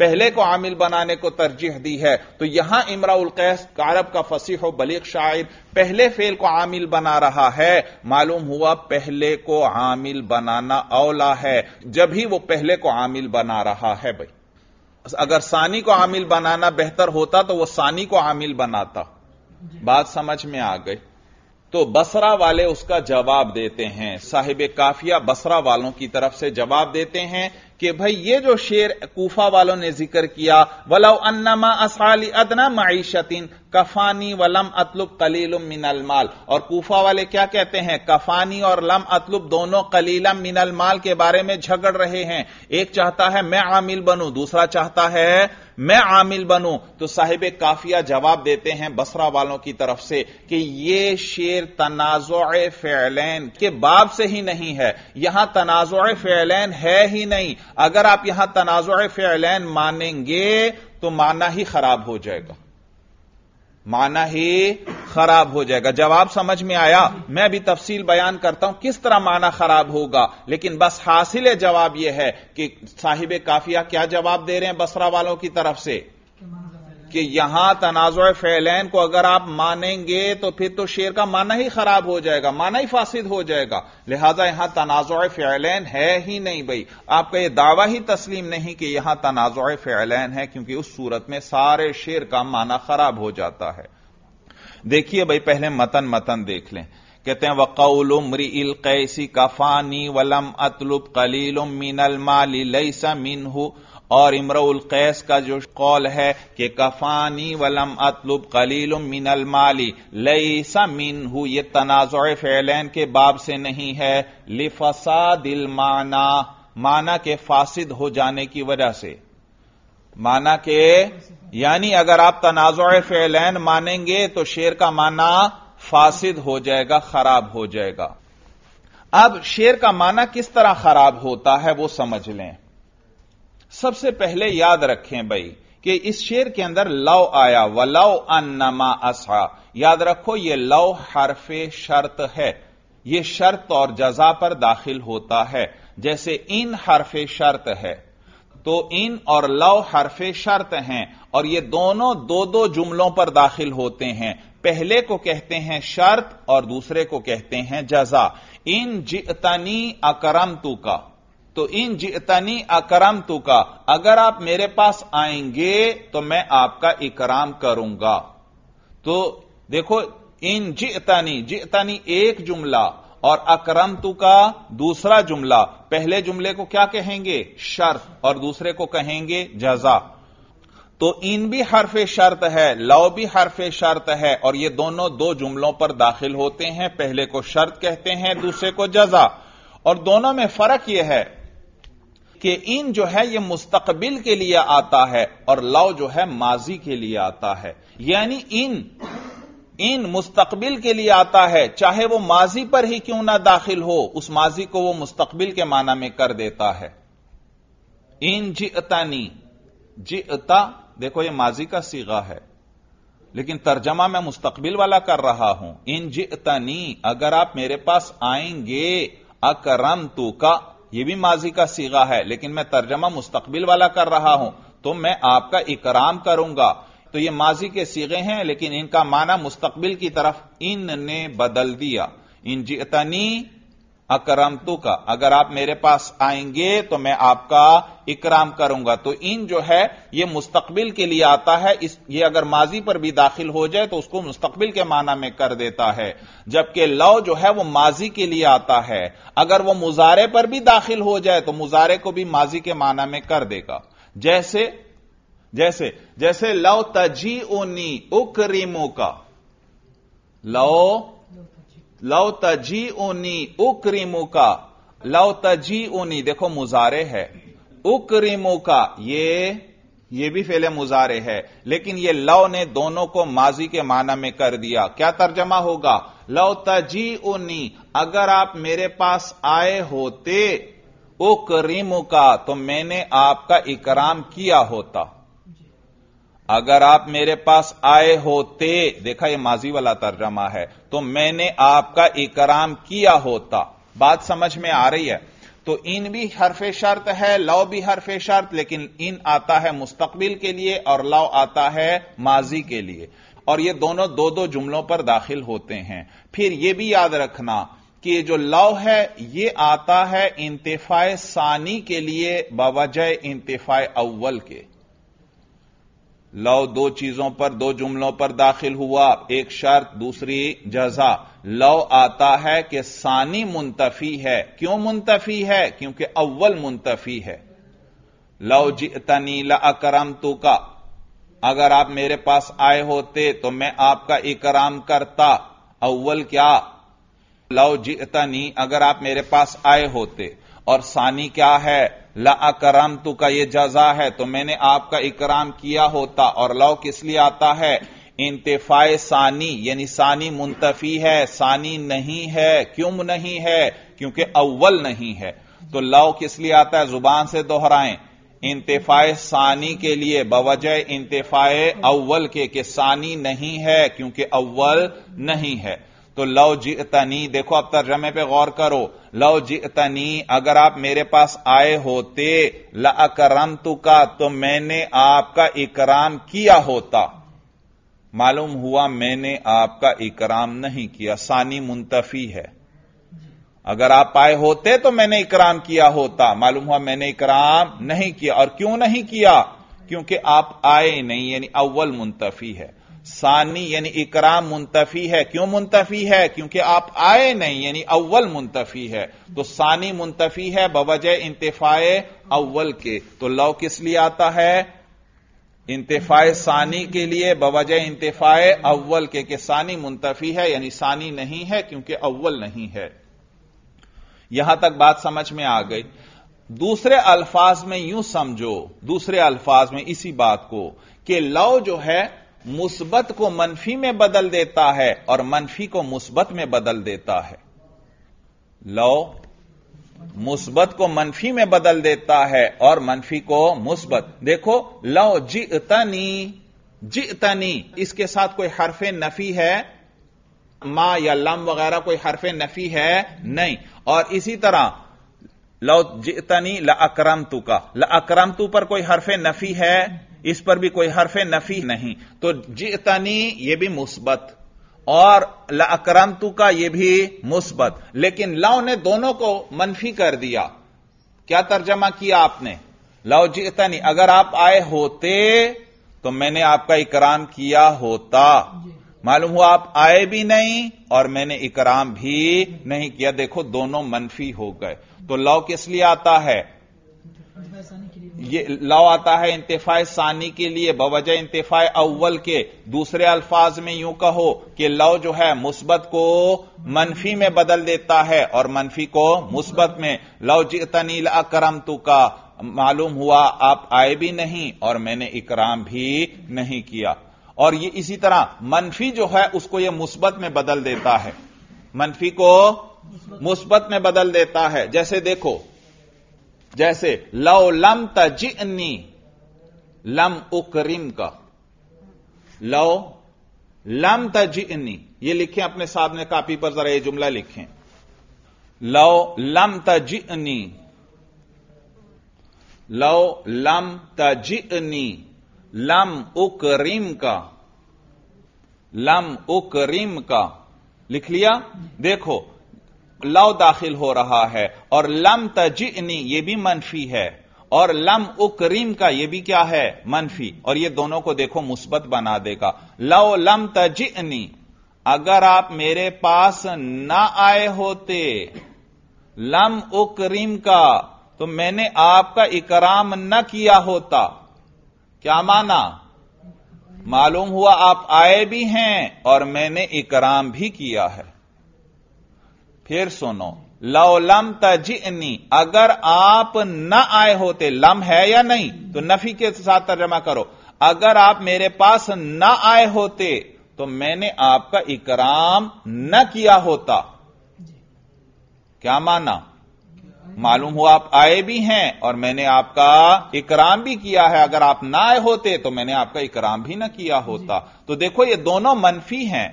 [SPEAKER 1] पहले को आमिल बनाने को तरजीह दी है तो यहां उल कैस कारब का फसीह बलीक शायर पहले फेल को आमिल बना रहा है मालूम हुआ पहले को आमिल बनाना औला है जब ही वो पहले को आमिल बना रहा है भाई अगर सानी को आमिल बनाना बेहतर होता तो वो सानी को आमिल बनाता बात समझ में आ गई तो बसरा वाले उसका जवाब देते हैं साहिब काफिया बसरा वालों की तरफ से जवाब देते हैं कि भाई ये जो शेर कूफा वालों ने जिक्र किया वलव अन्नमा असाली अदना माईशतिन कफानी वलम अतलुब कलीलुम मिनल माल और कूफा वाले क्या कहते हैं कफानी और लम अतलुब दोनों कलीलम मिनल माल के बारे में झगड़ रहे हैं एक चाहता है मैं आमिल बनू दूसरा चाहता है मैं आमिल बनू तो साहिब काफिया जवाब देते हैं बसरा वालों की तरफ से कि यह शेर तनाजो फैलैन के बाब से ही नहीं है यहां तनाजो फैलैन है ही नहीं अगर आप यहां तनाज़ फैलैन मानेंगे तो माना ही खराब हो जाएगा माना ही खराब हो जाएगा जवाब समझ में आया मैं भी तफसील बयान करता हूं किस तरह माना खराब होगा लेकिन बस हासिल जवाब यह है कि साहिब काफिया क्या जवाब दे रहे हैं बसरा वालों की तरफ से कि यहां तनाज़ फैलैन को अगर आप मानेंगे तो फिर तो शेर का माना ही खराब हो जाएगा माना ही फासिद हो जाएगा लिहाजा यहां तनाज़ फैलैन है ही नहीं भाई आपका यह दावा ही तस्लीम नहीं कि यहां तनाज़ फैलैन है क्योंकि उस सूरत में सारे शेर का माना खराब हो जाता है देखिए भाई पहले मतन मतन देख लें कहते हैं वकौल उम्र इल कैसी कफानी वलम अतलुब कलील मिनल माली लई सा और इमरउल कैस का जो कौल है कि कफानी वलम अतलुब कलील मिनल माली लई सा हु ये तनाज़ फैलैन के बाब से नहीं है लिफसा दिल माना माना के फासिद हो जाने की वजह से माना के यानी अगर आप तनाज़ फैलैन मानेंगे तो शेर का माना फासिद हो जाएगा खराब हो जाएगा अब शेर का माना किस तरह खराब होता है वो समझ लें सबसे पहले याद रखें भाई कि इस शेर के अंदर लव आया व लव अन्नमा असा याद रखो यह लव हरफ शर्त है यह शर्त और जजा पर दाखिल होता है जैसे इन हरफ शर्त है तो इन और लव हरफे शर्त हैं और ये दोनों दो दो जुमलों पर दाखिल होते हैं पहले को कहते हैं शर्त और दूसरे को कहते हैं जजा इन जितनी अकरम तू का तो इन जितनी अकरम तू का अगर आप मेरे पास आएंगे तो मैं आपका इकराम करूंगा तो देखो इन जितनी जितनी एक जुमला और अकरम तू का दूसरा जुमला पहले जुमले को क्या कहेंगे शर्त और दूसरे को कहेंगे जजा तो इन भी हर्फ शर्त है लव भी हर्फ शर्त है और ये दोनों दो जुमलों पर दाखिल होते हैं पहले को शर्त कहते हैं दूसरे को जजा और दोनों में फर्क यह है कि इन जो है ये मुस्तकबिल के लिए आता है और लव जो है माजी के लिए आता है यानी इन इन मुस्तकबिल के लिए आता है चाहे वो माजी पर ही क्यों ना दाखिल हो उस माजी को वो मुस्तकबिल के माना में कर देता है इन जितनी जिता देखो ये माजी का सीगा है लेकिन तर्जमा मैं मुस्तकबिल वाला कर रहा हूं इन जितनी अगर आप मेरे पास आएंगे अकरम तू का यह भी माजी का सीगा है लेकिन मैं तर्जमा मुस्तकबिल वाला कर रहा हूं तो मैं आपका इकराम करूंगा तो ये माजी के सीगे हैं लेकिन इनका माना मुस्तकबिल की तरफ इन ने बदल दिया इन जितनी अकरम का अगर आप मेरे पास आएंगे तो मैं आपका इकराम करूंगा तो इन जो है ये मुस्तकबिल के लिए आता है इस ये अगर माजी पर भी दाखिल हो जाए तो उसको मुस्तकबिल के माना में कर देता है जबकि लव जो है वो माजी के लिए आता है अगर वो मुजारे पर भी दाखिल हो जाए तो मुजारे को भी माजी के माना में कर देगा जैसे जैसे जैसे लव तजी ओनी उक्रीमो का लव लौता जी ओनी उक्रीमू का लौता जी ओनी देखो मुजारे है उक्रीमू का ये ये भी फेले मुजारे है लेकिन ये लव ने दोनों को माजी के माना में कर दिया क्या तर्जमा होगा लौता जी ओनी अगर आप मेरे पास आए होते ओ का तो मैंने आपका इकराम किया होता अगर आप मेरे पास आए होते देखा ये माजी वाला तर्जमा है तो मैंने आपका इकराम किया होता बात समझ में आ रही है तो इन भी हरफे शर्त है लव भी हरफे शर्त लेकिन इन आता है मुस्तकबिल के लिए और लव आता है माजी के लिए और ये दोनों दो दो जुमलों पर दाखिल होते हैं फिर यह भी याद रखना कि ये जो लव है ये आता है इंतफाए सानी के लिए बवजय इंतफाए अव्वल के लव दो चीजों पर दो जुमलों पर दाखिल हुआ एक शर्त दूसरी जजा लव आता है कि सानी मुंतफी है क्यों मुंतफी है क्योंकि अव्वल मुंतफी है लव जितनी ला अकरम तू का अगर आप मेरे पास आए होते तो मैं आपका इकराम करता अव्वल क्या लव जितनी अगर आप मेरे पास आए होते और सानी क्या है ला अकराम तू का यह जजा है तो मैंने आपका इकराम किया होता और लौ किस लिए आता है इंतफाए सानी यानी सानी मुंतफी है सानी नहीं है क्यों नहीं है क्योंकि अव्वल नहीं है तो लौ किस लिए आता है जुबान से दोहराएं इंतफाए सानी के लिए बवजह इंतफाए अव्वल के कि सानी नहीं है क्योंकि अव्वल नहीं है तो लौ तनी देखो अब तर्जमे पे गौर करो लव जितनी अगर आप मेरे पास आए होते लकरंतु का तो मैंने आपका इकराम किया होता मालूम हुआ मैंने आपका इकराम नहीं किया सानी मुंतफी है अगर आप आए होते तो मैंने इकराम किया होता मालूम हुआ मैंने इकराम नहीं किया और क्यों नहीं किया क्योंकि आप आए नहीं यानी अव्वल मुंतफी है सानी यानी इकराम मुंतफी है क्यों मुंतफी है क्योंकि आप आए नहीं यानी अव्वल मुंतफी है तो सानी मुंतफी है बवजह इंतफाए अव्वल के तो लव किस लिए आता है इंतफाए सानी के लिए बवजह इंतफाए अव्वल के कि सानी मुंतफी है यानी सानी नहीं है क्योंकि अव्वल नहीं है यहां तक बात समझ में आ गई दूसरे अल्फाज में यूं समझो दूसरे अल्फाज में इसी बात को कि लव जो है मुस्बत को मनफी में बदल देता है और मनफी को मुस्बत में बदल देता है लो मुस्बत को मनफी में बदल देता है और मनफी को मुस्बत देखो लो जी तनी जी तनी इसके साथ कोई हरफ नफी है मां या लम वगैरह कोई हरफ नफी है नहीं और इसी तरह लो जितनी ल अक्रम तू का ल अक्रम तू पर कोई हरफ नफी है इस पर भी कोई हरफ नफी नहीं तो जितनी यह भी मुस्बत और अक्रमतु का यह भी मुस्बत लेकिन लव ने दोनों को मनफी कर दिया क्या तर्जमा किया आपने लव जितनी अगर आप आए होते तो मैंने आपका इकराम किया होता मालूम हुआ आप आए भी नहीं और मैंने इकराम भी नहीं किया देखो दोनों मनफी हो गए तो लव किस लिए आता है अच्छा, ये लव आता है इंतफाए सानी के लिए बवजह इंतफाए अव्वल के दूसरे अल्फाज में यूं कहो कि लव जो है मुस्बत को मनफी में बदल देता है और मनफी को मुस्बत में लव तनील अक्रम तू का मालूम हुआ आप आए भी नहीं और मैंने इकराम भी नहीं किया और ये इसी तरह मनफी जो है उसको यह मुस्बत में बदल देता है मनफी को मुस्बत में बदल देता है जैसे देखो जैसे लव लम तजनी लम उकरिम का लव लम तजनी ये लिखें अपने सामने कापी पर जरा ये जुमला लिखें लव लम तजनी लव लम तजनी लम उकरिम का लम उकरिम का लिख लिया देखो लव दाखिल हो रहा है और लम तजनी ये भी मनफी है और लम उक्रीम का यह भी क्या है मनफी और ये दोनों को देखो मुस्बत बना देगा लव लम तजनी अगर आप मेरे पास ना आए होते लम उक्रीम का तो मैंने आपका इकराम न किया होता क्या माना मालूम हुआ आप आए भी हैं और मैंने इकराम भी किया है फिर सुनो लम तजनी अगर आप न आए होते लम है या नहीं तो नफी के साथ तर्जमा करो अगर आप मेरे पास न आए होते तो मैंने आपका इकराम न किया होता क्या माना मालूम हुआ आप आए भी हैं और मैंने आपका इकराम भी किया है अगर आप ना आए होते तो मैंने आपका इकराम भी ना किया होता तो देखो ये दोनों मनफी हैं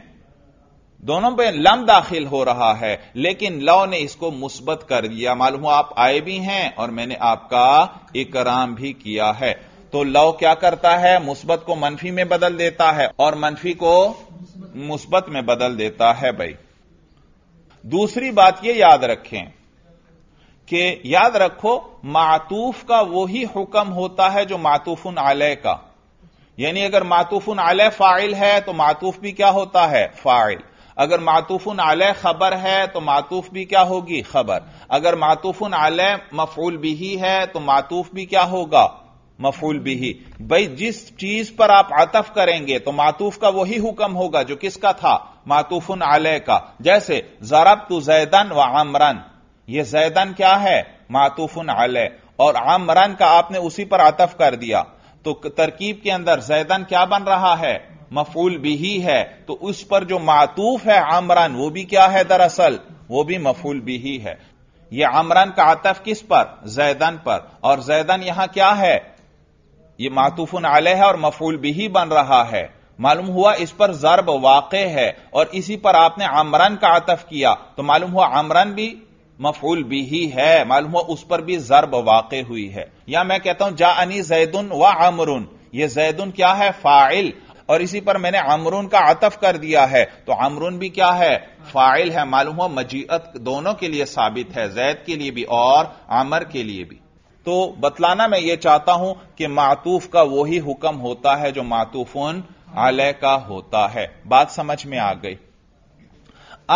[SPEAKER 1] दोनों पे लम दाखिल हो रहा है लेकिन लौ ने इसको मुस्बत कर दिया मालूम हो आप आए भी हैं और मैंने आपका इकराम भी किया है तो लौ क्या करता है मुस्बत को मनफी में बदल देता है और मनफी को मुस्बत में बदल देता है भाई दूसरी बात यह याद रखें कि याद रखो मातूफ का वही हुक्म होता है जो मातूफुन आलय का यानी अगर मातूफुन आलय फाइल है तो मातूफ भी क्या होता है फाइल अगर मातूफन आलय खबर है तो मातूफ भी क्या होगी खबर अगर मातूफन आलय मफूल बिही है तो मातूफ भी क्या होगा मफूल बिही भाई जिस चीज पर आप आतफ करेंगे तो मातूफ का वही हुक्म होगा जो किसका था मातूफन आलय का जैसे जरब तु जैदन व आमरन यह जैदन क्या है मातूफन आलय और आमरन का आपने उसी पर आतफ कर दिया तो तरकीब के अंदर जैदन क्या बन रहा है मफूल भी ही है तो उस पर जो मातूफ है आमरान वो भी क्या है दरअसल वो भी मफूल भी ही है यह आमरान का आतफ किस पर जैदन पर और जैदन यहां क्या है ये मातूफन आले है और मफूल भी ही बन रहा है मालूम हुआ इस पर जरब वाक़ है और इसी पर आपने आमरान का आतफ किया तो मालूम हुआ आमरान भी मफूल भी ही है मालूम हुआ उस पर भी जरब वाक़ हुई है या मैं कहता हूं जा अनी जैदन व आमरुन ये जैदन क्या है फाइल और इसी पर मैंने अमरून का आतफ कर दिया है तो अमरून भी क्या है फाइल है मालूम हो मजीअत दोनों के लिए साबित है जैद के लिए भी और आमर के लिए भी तो बतलाना मैं ये चाहता हूं कि मातूफ का वही हुक्म होता है जो मातूफन आलय का होता है बात समझ में आ गई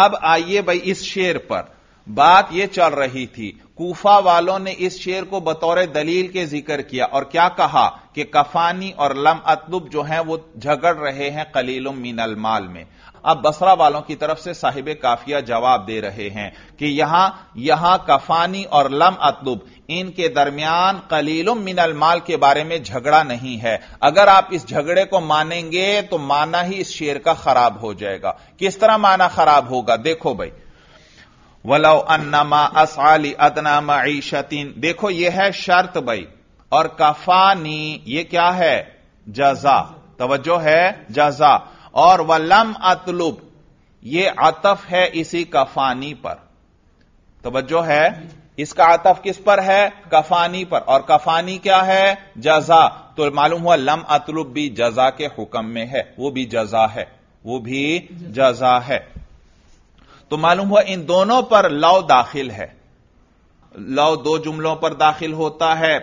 [SPEAKER 1] अब आइए भाई इस शेर पर बात यह चल रही थी कूफा वालों ने इस शेर को बतौर दलील के जिक्र किया और क्या कहा कि कफानी और लम अतलुब जो हैं वो झगड़ रहे हैं कलीलुम मिनल माल में अब बसरा वालों की तरफ से साहिब काफिया जवाब दे रहे हैं कि यहां यहां कफानी और लम अतलुब इनके दरमियान कलीलुम मिनल माल के बारे में झगड़ा नहीं है अगर आप इस झगड़े को मानेंगे तो माना ही इस शेर का खराब हो जाएगा किस तरह माना खराब होगा देखो भाई वलो अन्नमा असाली अदना मीशतिन देखो यह है शर्त भाई और कफानी ये क्या है जजा तवज्जो है जजा और वलम अतलुब ये आतफ है इसी कफानी पर तवज्जो है इसका आतफ किस पर है कफानी पर और कफानी क्या है जजा तो मालूम हुआ लम अतलुब भी जजा के हुक्म में है वो भी जजा है वो भी जजा है तो मालूम हुआ इन दोनों पर लव दाखिल है लव दो जुमलों पर दाखिल होता है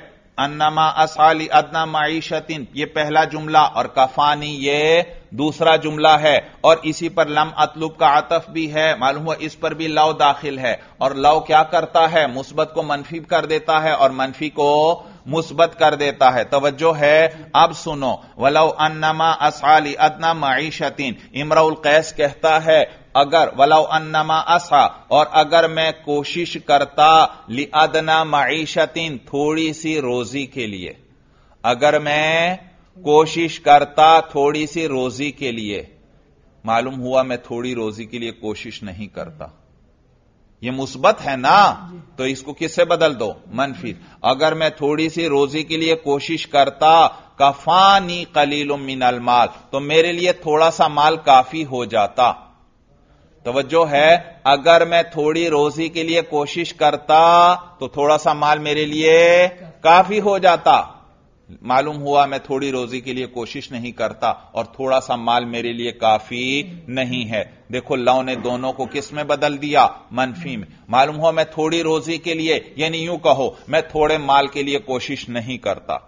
[SPEAKER 1] अन्नमा असाली अदना माईशतिन ये पहला जुमला और कफानी ये दूसरा जुमला है और इसी पर लम अतलुब का आतफ भी है मालूम हुआ इस पर भी लव दाखिल है और लव क्या करता है मुस्बत को मनफी कर देता है और मनफी को मुस्बत कर देता है तवज्जो है अब सुनो वलव अन्नमा असाली अदना माईशतिन इमराउल कैस कहता है अगर वलाउ अन्नमा असा और अगर मैं कोशिश करता अदना मीशतिन थोड़ी सी रोजी के लिए अगर मैं कोशिश करता थोड़ी सी रोजी के लिए मालूम हुआ मैं थोड़ी रोजी के लिए कोशिश नहीं करता यह मुस्बत है ना तो इसको किससे बदल दो मनफी अगर मैं थोड़ी सी रोजी के लिए कोशिश करता कफानी कलील मिनल माल तो मेरे लिए थोड़ा सा माल काफी हो जाता तवज्जो है अगर मैं थोड़ी रोजी के लिए कोशिश करता तो थोड़ा सा माल मेरे लिए काफी हो जाता मालूम हुआ मैं थोड़ी रोजी के लिए कोशिश नहीं करता और थोड़ा सा माल मेरे लिए काफी नहीं है देखो लव ने दोनों को किस में बदल दिया मनफी में मालूम हुआ मैं थोड़ी रोजी के लिए यानी यूं कहो मैं थोड़े माल के लिए कोशिश नहीं करता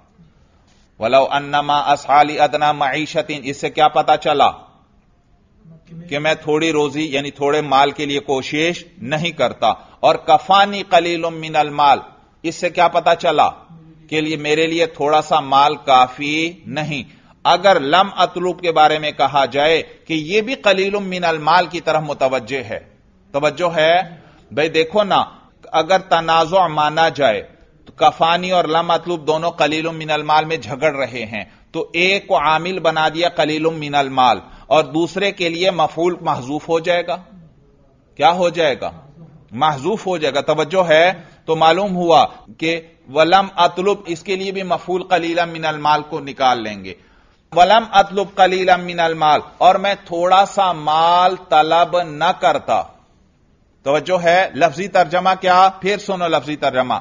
[SPEAKER 1] वलव अन्नमा असहाली अदना मीशतिन इससे क्या पता चला कि मैं थोड़ी रोजी यानी थोड़े माल के लिए कोशिश नहीं करता और कफानी कलील मिनल माल इससे क्या पता चला के लिए मेरे लिए थोड़ा सा माल काफी नहीं अगर लम अतलूब के बारे में कहा जाए कि यह भी कलील मिनल माल की तरफ मुतवजह है तवज्जो है भाई देखो ना अगर तनाजो माना जाए तो कफानी और लम अतलूब दोनों कलील मिनल माल में झगड़ रहे हैं तो एक को आमिल बना दिया कलील मिनल माल और दूसरे के लिए मफूल महजूफ हो जाएगा क्या हो जाएगा महजूफ हो जाएगा तवज्जो है तो मालूम हुआ कि वलम अतलुब इसके लिए भी मफूल कलीला मिनल माल को निकाल लेंगे वलम अतलुब कलीला मिनल माल और मैं थोड़ा सा माल तलब न करता तोज्जो है लफ्जी तर्जमा क्या फिर सुनो लफ्जी तर्जमा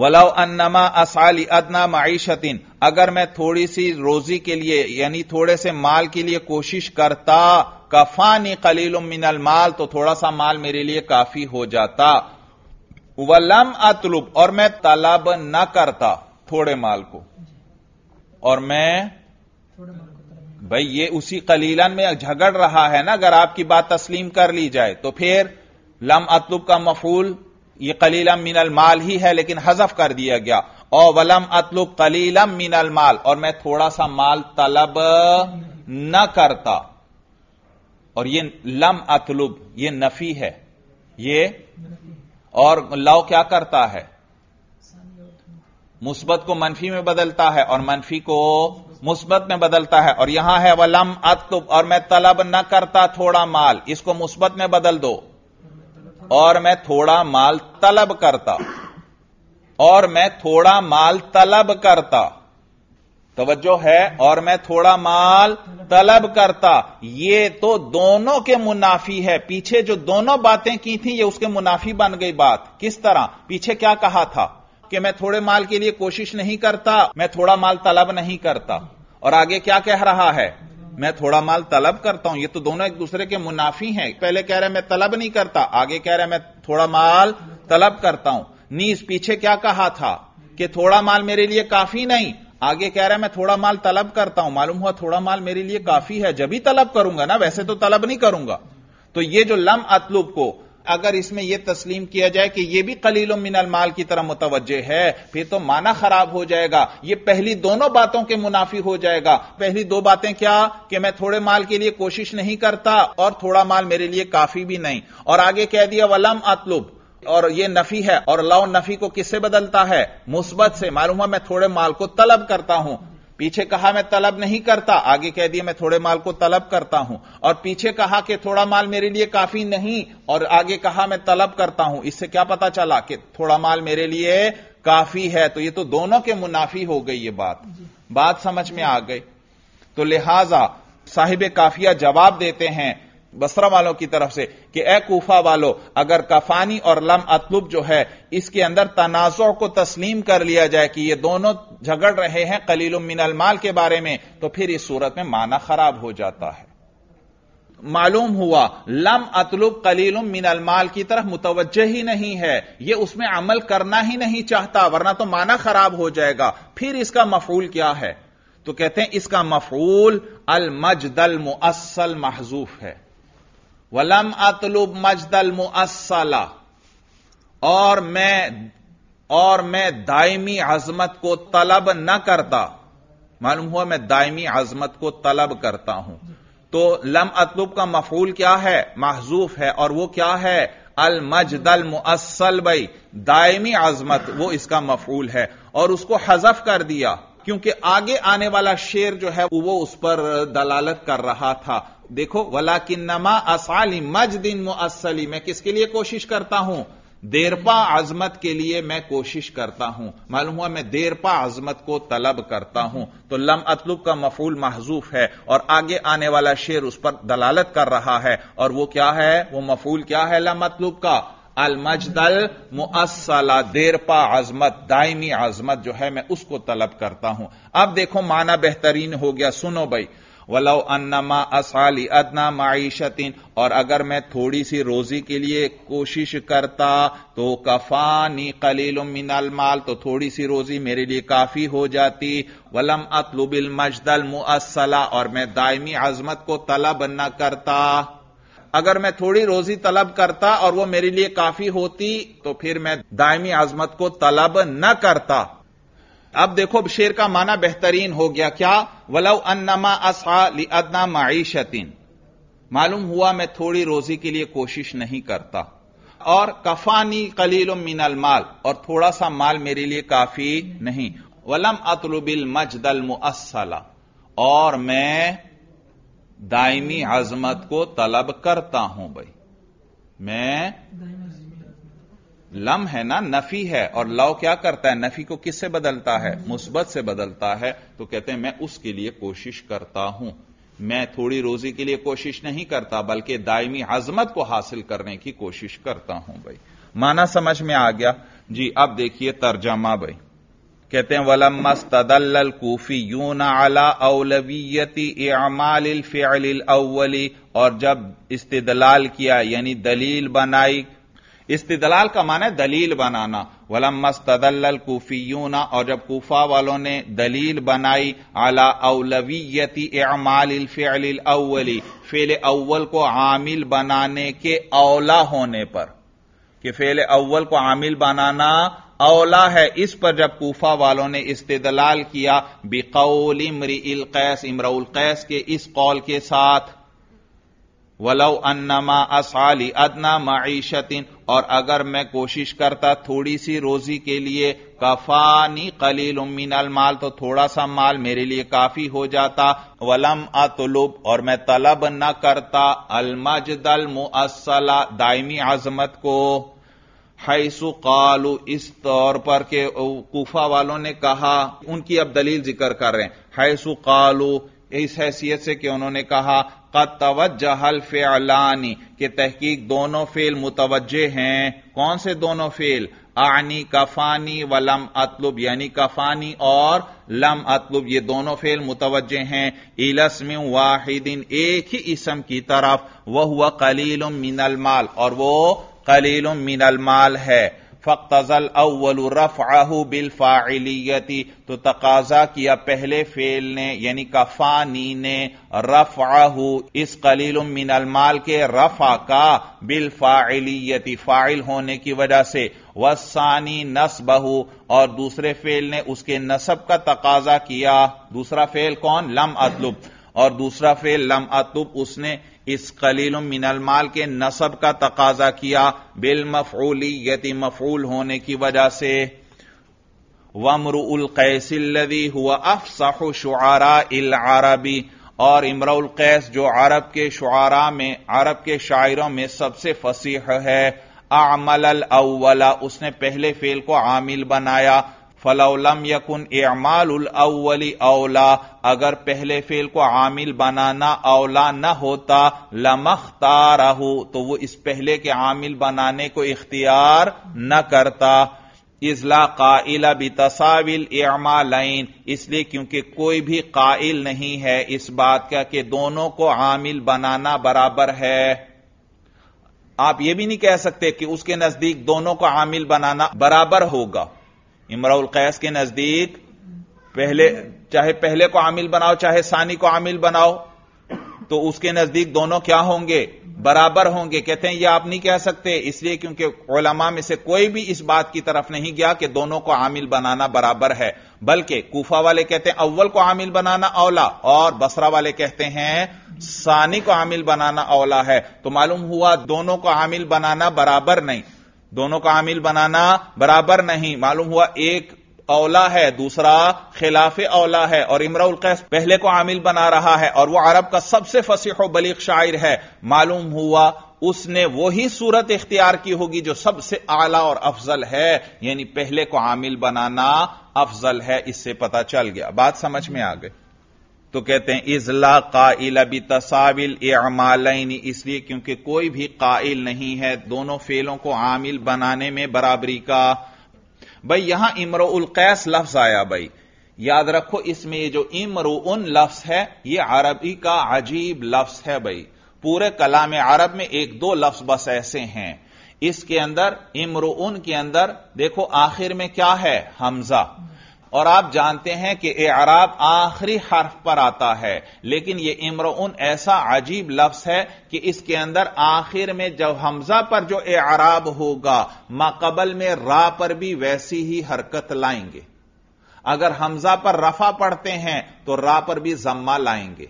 [SPEAKER 1] वलव अन्नमा असाली अदना माइशतिन अगर मैं थोड़ी सी रोजी के लिए यानी थोड़े से माल के लिए कोशिश करता कफानी कलील मिनल माल तो थोड़ा सा माल मेरे लिए काफी हो जाता वलम अतलुब और मैं तलब न करता थोड़े माल को और मैं भाई ये उसी कलीलन में झगड़ रहा है ना अगर आपकी बात तस्लीम कर ली जाए तो फिर लम अतलुब का मफूल ये कलीलम मिनल माल ही है लेकिन हजफ कर दिया गया और वलम अतलुब कलीलम मिनल माल और मैं थोड़ा सा माल तलब न करता और ये लम अतलुब ये नफी है ये और लव क्या करता है मुस्बत को मनफी में बदलता है और मनफी को मुस्बत में बदलता है और यहां है वलम अतलुब और मैं तलब न करता थोड़ा माल इसको मुस्बत में बदल दो और मैं थोड़ा माल तलब करता और मैं थोड़ा माल तलब करता तवज्जो है और मैं थोड़ा माल तलब करता ये तो दोनों के मुनाफी है पीछे जो दोनों बातें की थी ये उसके मुनाफी बन गई बात किस तरह पीछे क्या कहा था कि मैं थोड़े माल के लिए कोशिश नहीं करता मैं थोड़ा माल तलब नहीं करता और आगे क्या कह रहा है मैं थोड़ा माल तलब करता हूं ये तो दोनों एक दूसरे के मुनाफी हैं पहले कह रहे मैं तलब नहीं करता आगे कह रहे मैं थोड़ा माल तलब करता हूं नीस पीछे क्या कहा था कि थोड़ा माल मेरे लिए काफी नहीं आगे कह रहा है मैं थोड़ा माल तलब करता हूं मालूम हुआ थोड़ा माल मेरे लिए काफी है जब ही तलब करूंगा ना वैसे तो तलब नहीं करूंगा तो ये जो लम अतलुब को अगर इसमें यह तस्लीम किया जाए कि यह भी कलील मिनल माल की तरह मुतवजह है फिर तो माना खराब हो जाएगा यह पहली दोनों बातों के मुनाफी हो जाएगा पहली दो बातें क्या कि मैं थोड़े माल के लिए कोशिश नहीं करता और थोड़ा माल मेरे लिए काफी भी नहीं और आगे कह दिया वलम अतलुब और ये नफी है और लाओ नफी को किससे बदलता है मुस्बत से मालूम है मैं थोड़े माल को तलब करता हूं पीछे कहा मैं तलब नहीं करता आगे कह दिया मैं थोड़े माल को तलब करता हूं और पीछे कहा कि थोड़ा माल मेरे लिए काफी नहीं और आगे कहा मैं तलब करता हूं इससे क्या पता चला कि थोड़ा माल मेरे लिए काफी है तो ये तो दोनों के मुनाफी हो गई ये बात बात समझ में आ गई तो लिहाजा साहिब काफिया जवाब देते हैं बसरा वालों की तरफ से कि ए कोफा वालों अगर कफानी और लम अतलुब जो है इसके अंदर तनाजों को तस्लीम कर लिया जाए कि ये दोनों झगड़ रहे हैं कलील मिनलमाल के बारे में तो फिर इस सूरत में माना खराब हो जाता है मालूम हुआ लम अतलुब कलील मिनलमाल की तरफ मुतवजह ही नहीं है यह उसमें अमल करना ही नहीं चाहता वरना तो माना खराब हो जाएगा फिर इसका मफूल क्या है तो कहते हैं इसका मफूल अल मजदल मुअसल महजूफ है वलम अतलुब मजदल मुसला और मैं और मैं दायमी अजमत को तलब न करता मालूम हुआ मैं दायमी अजमत को तलब करता हूं तो लम अतलुब का मफूल क्या है महजूफ है और वो क्या है अल मजदल मुअसल बई दायमी अजमत वो इसका मफूल है और उसको हजफ कर दिया क्योंकि आगे आने वाला शेर जो है वो उस पर दलालत कर रहा था देखो वला कि नमा असाली मजदिन मुअसली मैं किसके लिए कोशिश करता हूं देरपा आजमत के लिए मैं कोशिश करता हूं मालूम हुआ मैं देरपा आजमत को तलब करता हूं तो लम अतलुब का मफूल महजूफ है और आगे आने वाला शेर उस पर दलालत कर रहा है और वो क्या है वो मफूल क्या है लम अतलुब का अलमजदल मुअसला देरपा आजमत दायमी आजमत जो है मैं उसको तलब करता हूं अब देखो माना बेहतरीन हो गया सुनो भाई वलो अन्नमा असाली अदना माईशतिन और अगर मैं थोड़ी सी रोजी के लिए कोशिश करता तो कफानी कलील मिनल माल तो थोड़ी सी रोजी मेरे लिए काफी हो जाती वलम अतलुबिल मजदल मुअसला और मैं दायमी आजमत को तलब न करता अगर मैं थोड़ी रोजी तलब करता और वो मेरे लिए काफी होती तो फिर मैं दायमी आजमत को तलब न करता अब देखो शेर का माना बेहतरीन हो गया क्या वलव अन्नमा असा अदना माईशतिन मालूम हुआ मैं थोड़ी रोजी के लिए कोशिश नहीं करता और कफानी कलील मिनल माल और थोड़ा सा माल मेरे लिए काफी नहीं वलम अतलुबिल मजदल मुसला और मैं दायमी अजमत को तलब करता हूं भाई मैं लम है ना नफी है और लव क्या करता है नफी को किससे बदलता है मुस्बत से बदलता है तो कहते हैं मैं उसके लिए कोशिश करता हूं मैं थोड़ी रोजी के लिए कोशिश नहीं करता बल्कि दायमी अजमत को हासिल करने की कोशिश करता हूं भाई माना समझ में आ गया जी अब देखिए तर्जमा भाई कहते हैं वलमस्तल कूफी यून अला अवलवियती अमाल फ़िल अव्वली और जब इस्तलाल किया यानी दलील बनाई इस्तलाल का माना है दलील बनाना वलमस्तल कूफी यूना और जब कूफा वालों ने दलील बनाई अला अवलवियती अमाल फ़िल अव्वली फेल अव्वल को आमिल बनाने के अवला होने पर कि फेल अव्वल को आमिल बनाना औला है इस पर जब कूफा वालों ने इस्तेदलाल किया बिकौल इमरी इल कैस इमराउल कैस के इस कौल के साथ वलव अन्नमा असाली अदना मीशतिन और अगर मैं कोशिश करता थोड़ी सी रोजी के लिए कफानी कलील अल माल तो थोड़ा सा माल मेरे लिए काफी हो जाता वलम अतलुब और मैं तलब न करता अलमजदल मुसला दायमी आजमत को हैसु कालु इस तौर पर के कूफा वालों ने कहा उनकी अब दलील जिक्र कर रहे हैं हैसु कालु इस हैसियत से कि उन्होंने कहा कतवजहल फेलानी के तहकीक दोनों फेल मुतवजे हैं कौन से दोनों फेल आनी कफानी व लम अतलुब यानी कफानी और लम अतलुब ये दोनों फेल मुतवजे हैं इलसम वाहिदिन एक ही इसम की तरफ वह हुआ कलील मिनल माल और वो कलील मिनल माल है फ़ल अव्वल रफ आहू बिल फ़ाइलियती तो तकाजा किया पहले फेल ने यानी कफानी ने रफ आहू इस कलील मिनल माल के रफा का बिल फ़ाइलियती फ़ाइल होने की वजह से वसानी नसबहू और दूसरे फेल ने उसके नसब का तकाजा किया दूसरा फेल कौन लम अतलुब और दूसरा फेल लम अतुब उसने इस कलील मिनल माल के नसब का तकाजा किया बिल मफूली यति मफूल होने की वजह से उल कैसल्लदी हुआ अफसख शुआरा इल आरबी और उल कैस जो अरब के शुआरा में अरब के शायरों में सबसे फसीह है आमल अल अव्वला उसने पहले फेल को आमिल बनाया फलाउलम यकुन एमाल अवली अवला अगर पहले फेल को आमिल बनाना अवला न होता लमख्तारहू तो वो इस पहले के आमिल बनाने को इख्तियार न करता इजला काइला भी तसाविल एमालइन इसलिए क्योंकि कोई भी काइल नहीं है इस बात का कि दोनों को आमिल बनाना बराबर है आप यह भी नहीं कह सकते कि उसके नजदीक दोनों को आमिल बनाना बराबर होगा कैस के नजदीक पहले चाहे पहले को आमिल बनाओ चाहे सानी को आमिल बनाओ तो उसके नजदीक दोनों क्या होंगे बराबर होंगे कहते हैं यह आप नहीं कह सकते इसलिए क्योंकि ओलमा में से कोई भी इस बात की तरफ नहीं गया कि दोनों को आमिल बनाना बराबर है बल्कि कूफा वाले कहते हैं अव्वल को आमिल बनाना औला और बसरा वाले कहते हैं सानी को आमिल बनाना औला है तो मालूम हुआ दोनों को आमिल बनाना बराबर नहीं दोनों का आमिल बनाना बराबर नहीं मालूम हुआ एक औला है दूसरा खिलाफ औला है और उल कैस पहले को आमिल बना रहा है और वह अरब का सबसे फसीह बलीग शायर है मालूम हुआ उसने वही सूरत इख्तियार की होगी जो सबसे आला और अफजल है यानी पहले को आमिल बनाना अफजल है इससे पता चल गया बात समझ में आ गई तो कहते हैं इजला काइल अभी तसाविल अमालइन इसलिए क्योंकि कोई भी काइल नहीं है दोनों फेलों को आमिल बनाने में बराबरी का भाई यहां उल कैस लफ्ज आया भाई याद रखो इसमें ये जो इमरो उन लफ्ज है ये अरबी का अजीब लफ्ज है भाई पूरे कलाम अरब में एक दो लफ्ज बस ऐसे हैं इसके अंदर इमरो उन के अंदर देखो आखिर में क्या है हमजा और आप जानते हैं कि एराब आखिरी हर्फ पर आता है लेकिन यह उन ऐसा अजीब लफ्ज है कि इसके अंदर आखिर में जब हमजा पर जो एराब होगा माकबल में रा पर भी वैसी ही हरकत लाएंगे अगर हमजा पर रफा पढ़ते हैं तो रा पर भी जम्मा लाएंगे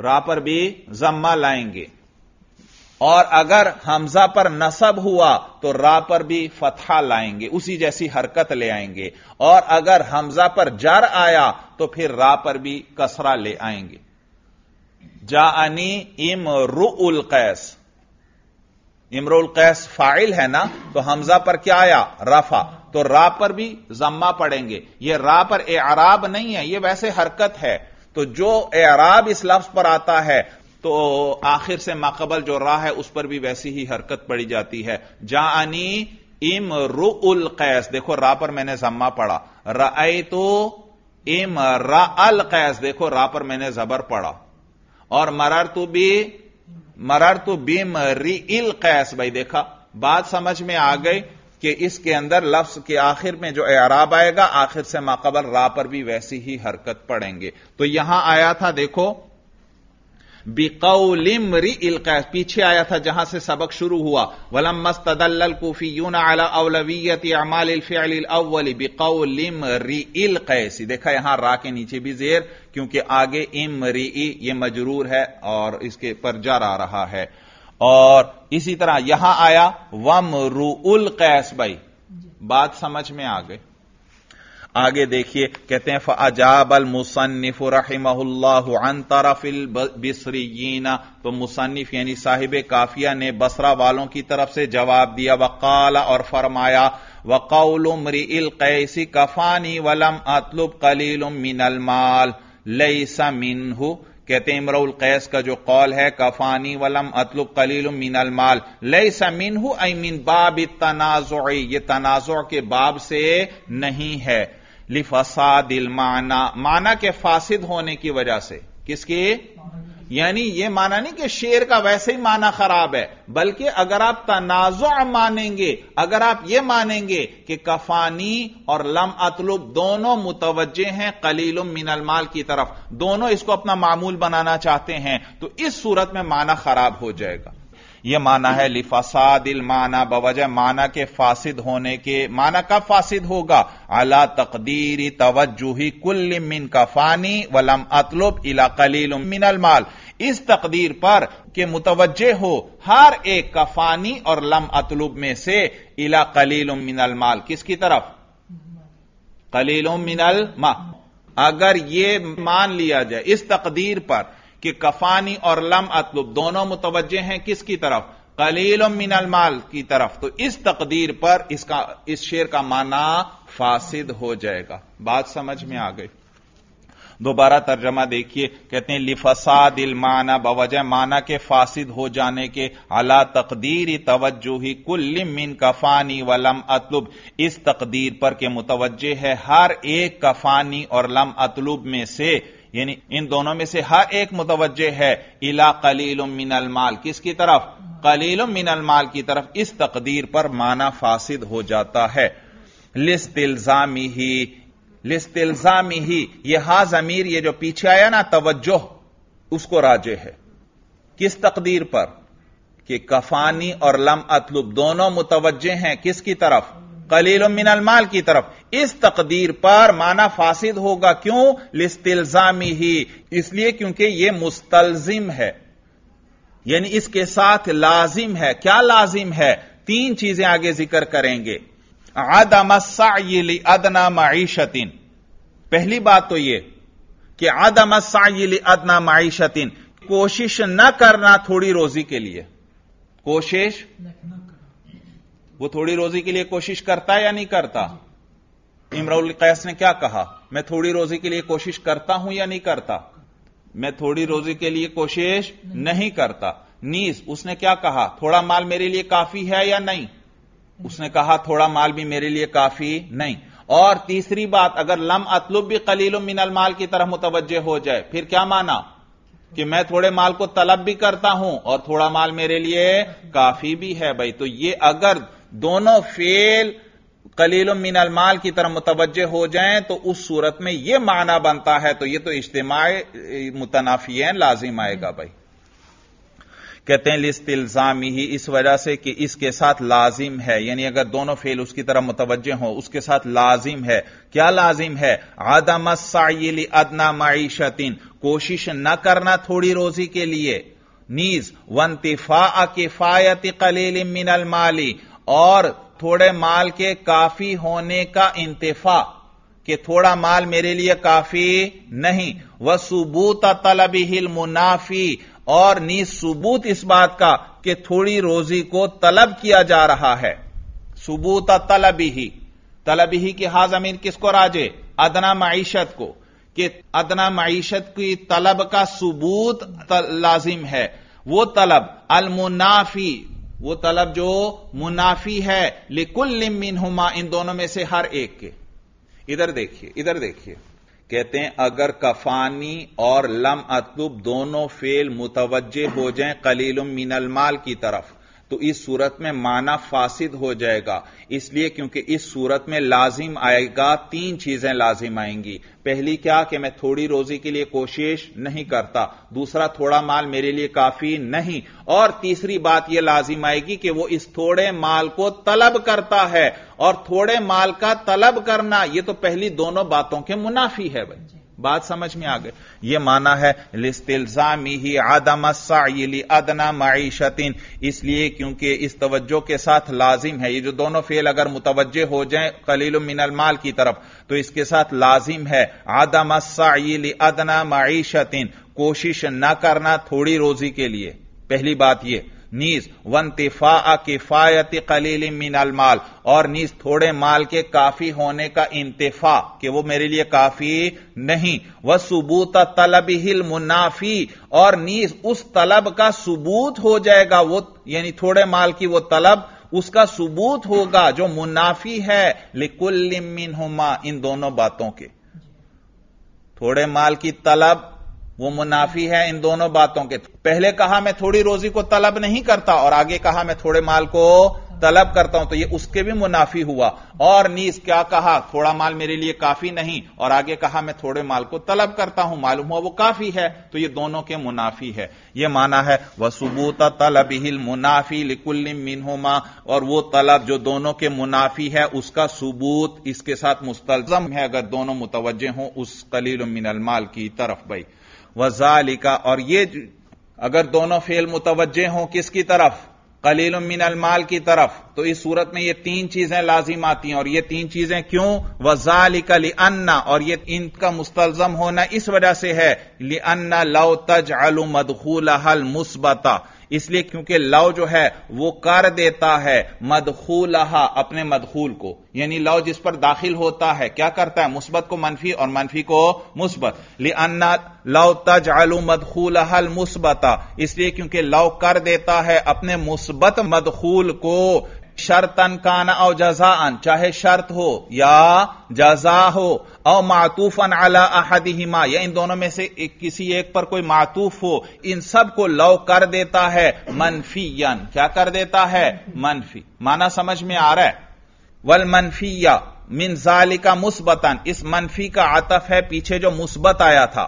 [SPEAKER 1] रा पर भी जम्मा लाएंगे और अगर हमजा पर नसब हुआ तो रा पर भी फतहा लाएंगे उसी जैसी हरकत ले आएंगे और अगर हमजा पर जर आया तो फिर रा पर भी कसरा ले आएंगे अनी Imrul Qais Imrul Qais फाइल है ना तो हमजा पर क्या आया रफा तो रा पर भी जम्मा पड़ेंगे यह रा पर ए आराब नहीं है यह वैसे हरकत है तो जो एराब इस लफ्ज पर आता है तो आखिर से माकबल जो राह है उस पर भी वैसी ही हरकत पड़ी जाती है जानी इम उल कैस देखो रा पर मैंने जम्मा पड़ा रई तो इम रा अल कैस देखो रा पर मैंने जबर पड़ा और मरर तो भी मरर तो बिम री इल कैस भाई देखा बात समझ में आ गई कि इसके अंदर लफ्ज के आखिर में जो एराब आएगा आखिर से माकबल रा पर भी वैसी ही हरकत पड़ेंगे तो यहां आया था देखो बिकौलिम रिलकैस पीछे आया था जहां से सबक शुरू हुआ वलम मस्तल कूफी यून अला अवलवियत अमाल अव्वली बिकौलिम रिलकैसी देखा यहां रा के नीचे भी जेर क्योंकि आगे इम रि ये मजरूर है और इसके पर जर आ रहा है और इसी तरह यहां आया वम उल कैस भाई बात समझ में आ गई आगे देखिए कहते हैं फजाब अल मुसनफ बिसरीना तो मुसनिफ यानी साहिब काफिया ने बसरा वालों की तरफ से जवाब दिया वकाल और फरमाया वकौल मरील कैसी कफानी वलम अतलुब कलील मिनल माल लई समिन कहते इमरउल कैस का जो कौल है कफानी वलम अतलुब कलील मिनल माल लई समिन आई मीन बाब तनाजो ये तनाजो के बाब से नहीं है दिल माना माना के फासिद होने की वजह से किसके यानी यह माना नहीं कि शेर का वैसे ही माना खराब है बल्कि अगर आप तनाजो मानेंगे अगर आप यह मानेंगे कि कफानी और लम अतलुब दोनों मुतवजे हैं कलीलुम मिनलमाल की तरफ दोनों इसको अपना मामूल बनाना चाहते हैं तो इस सूरत में माना खराब हो जाएगा यह माना है लिफसादिल माना बवजह माना के फासिद होने के माना कब फासिद होगा अला तकदीरी तवज्जुही कुल मिन कफानी वलम अतलुब इला कलील मिनल माल इस तकदीर पर के मुतवजे हो हर एक कफानी और लम अतलुब में से इला कलील मिनल माल किसकी तरफ कलील मिनल मा अगर यह मान लिया जाए इस तकदीर पर कि कफानी और लम अतलुब दोनों मुतवजह हैं किसकी तरफ कलील मिनल माल की तरफ तो इस तकदीर पर इसका इस शेर का माना फासिद हो जाएगा बात समझ में आ गई दोबारा तर्जमा देखिए कहते हैं लिफसाद माना बवजह माना के फासिद हो जाने के अला तकदीर तवज्जो ही कुल मिन कफानी वलम अतलुब इस तकदीर पर के मुतवजह है हर एक कफानी और लम अतलुब में से यानी इन दोनों में से हर एक मुतवजह है इला कलील मिनल माल किसकी तरफ कलील मिनल माल की तरफ इस तकदीर पर माना फासिद हो जाता है लिस्तिल्जामी ही लिस्तिल्जामी ही यह हा जमीर यह जो पीछे आया ना तवज्जो उसको राजे है किस तकदीर पर कि कफानी और लम अतलुब दोनों मुतवजे हैं किसकी तरफ कलील मिनल माल की तरफ इस तकदीर पर माना फासिद होगा क्यों लिस्तिल्जामी ही इसलिए क्योंकि यह मुस्तलजिम है यानी इसके साथ लाजिम है क्या लाजिम है तीन चीजें आगे जिक्र करेंगे आदम साइली अदना माईशतिन पहली बात तो यह कि आदम साइली अदना माईशतिन कोशिश न करना थोड़ी रोजी के लिए कोशिश वो थोड़ी रोजी के लिए कोशिश करता है या नहीं करता इमराउल कैस ने क्या कहा मैं थोड़ी रोजी के लिए कोशिश करता हूं या नहीं करता मैं थोड़ी रोजी के लिए कोशिश नहीं करता नीस उसने क्या कहा थोड़ा माल मेरे लिए काफी है या नहीं उसने कहा थोड़ा माल भी मेरे लिए काफी नहीं और तीसरी बात अगर लम अतलुब भी कलील मिनल माल की तरह मुतवजह हो जाए फिर क्या माना कि मैं थोड़े माल को तलब भी करता हूं और थोड़ा माल मेरे लिए काफी भी है भाई तो ये अगर दोनों फेल कलील मिनल माल की तरह मुतवजह हो जाए तो उस सूरत में यह माना बनता है तो यह तो इज्तमाع मुतनाफियन लाजिम आएगा भाई कहते हैं लिस्ट इल्जाम ही इस वजह से कि इसके साथ लाजिम है यानी अगर दोनों फेल उसकी तरह मुतवजह हो उसके साथ लाजिम है क्या लाजिम है आदम साइली अदना माईशतिन कोशिश न करना थोड़ी रोजी के लिए नीज वंतिफा अकिफायती कलील मिनल माली और थोड़े माल के काफी होने का इंतफा कि थोड़ा माल मेरे लिए काफी नहीं वह सबूत तलब हिल मुनाफी और नी सबूत इस बात का कि थोड़ी रोजी को तलब किया जा रहा है सबूत तलब ही तलब ही की किस किसको राजे अदना मीशत को कि अदना मीशत की तलब का सबूत लाजिम है वो तलब अलमुनाफी वो तलब जो मुनाफी है लिकुल लिमिन हुमा इन दोनों में से हर एक के इधर देखिए इधर देखिए कहते हैं अगर कफानी और लम अतुब दोनों फेल मुतवजे हो जाए कलीलुम मिनल माल की तरफ तो इस सूरत में माना फासिद हो जाएगा इसलिए क्योंकि इस सूरत में लाजिम आएगा तीन चीजें लाजिम आएंगी पहली क्या कि मैं थोड़ी रोजी के लिए कोशिश नहीं करता दूसरा थोड़ा माल मेरे लिए काफी नहीं और तीसरी बात यह लाजिम आएगी कि वो इस थोड़े माल को तलब करता है और थोड़े माल का तलब करना यह तो पहली दोनों बातों के मुनाफी है बच्चे बात समझ में आ गई यह माना है लिस्तिल्जामी ही आदम साइली अदना माइशतिन इसलिए क्योंकि इस तवज्जो के साथ लाजिम है ये जो दोनों फेल अगर मुतवजे हो जाए कलील मिनल माल की तरफ तो इसके साथ लाजिम है आदम साइली अदना माइशतिन कोशिश ना करना थोड़ी रोजी के लिए पहली बात यह नीज वन अ किफायत कलील मिनल माल और नीज थोड़े माल के काफी होने का इंतफा कि वो मेरे लिए काफी नहीं वह सबूत तलब हिल मुनाफी और नीज उस तलब का सबूत हो जाएगा वो यानी थोड़े माल की वो तलब उसका सबूत होगा जो मुनाफी है लिकुल हुमा इन दोनों बातों के थोड़े माल की तलब वो मुनाफी है इन दोनों बातों के पहले कहा मैं थोड़ी रोजी को तलब नहीं करता और आगे कहा मैं थोड़े माल को तलब करता हूं तो ये उसके भी मुनाफी हुआ और नीस क्या कहा थोड़ा माल मेरे लिए काफी नहीं और आगे कहा मैं थोड़े माल को तलब करता हूं मालूम हुआ वो काफी है तो ये दोनों के मुनाफी है ये माना है वह सबूत तलब हिल मुनाफी लिकुल मिनहुमा और वो तलब जो दोनों के मुनाफी है उसका सबूत इसके साथ मुस्तलजम है अगर दोनों मुतवजे हों उस कलील मिनल माल की तरफ भाई वजालिका और ये अगर दोनों फेल मुतवजे हों किसकी तरफ कलील मिनल माल की तरफ तो इस सूरत में ये तीन चीजें लाजिम आती हैं और ये तीन चीजें क्यों वजालिका लि अन्ना और ये इनका मुस्तलजम होना इस वजह से है लि अन्ना लौ तज अलू मुस्बता इसलिए क्योंकि लव जो है वो कर देता है मदखूलहा अपने मदखूल को यानी लव जिस पर दाखिल होता है क्या करता है मुस्बत को मनफी और मनफी को मुस्बत लिअन्ना लव तज आलू हल मुस्बता इसलिए क्योंकि लव कर देता है अपने मुस्बत मदखूल को शर्तन काना और अन चाहे शर्त हो या जजा हो और मातूफन अला अहदिमा या इन दोनों में से एक किसी एक पर कोई मातूफ हो इन सब को लव कर देता है मनफी क्या कर देता है मनफी माना समझ में आ रहा है वल मनफीया मिनजालिका मुस्बतन इस मनफी का आतफ है पीछे जो मुस्बत आया था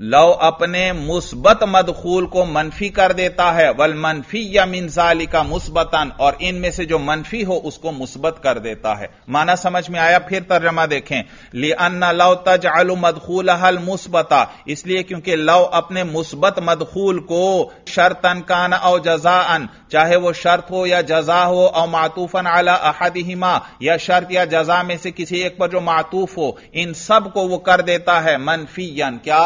[SPEAKER 1] लव अपने मुस्बत मदखूल को मनफी कर देता है वल मनफी या मिनसाली का मुस्बतन और इनमें से जो मनफी हो उसको मुस्बत कर देता है माना समझ में आया फिर तर्जमा देखें ले अन्ना लव तज आलू मदखूल हल मुस्बता इसलिए क्योंकि लव अपने मुस्बत मदखूल को शर्तन कान और जजा अन चाहे वो शर्त हो या जजा हो और मातूफन आला अहद हिमा या शर्त या जजा में से किसी एक पर जो मातूफ हो इन सब को वो कर देता है मनफीयन क्या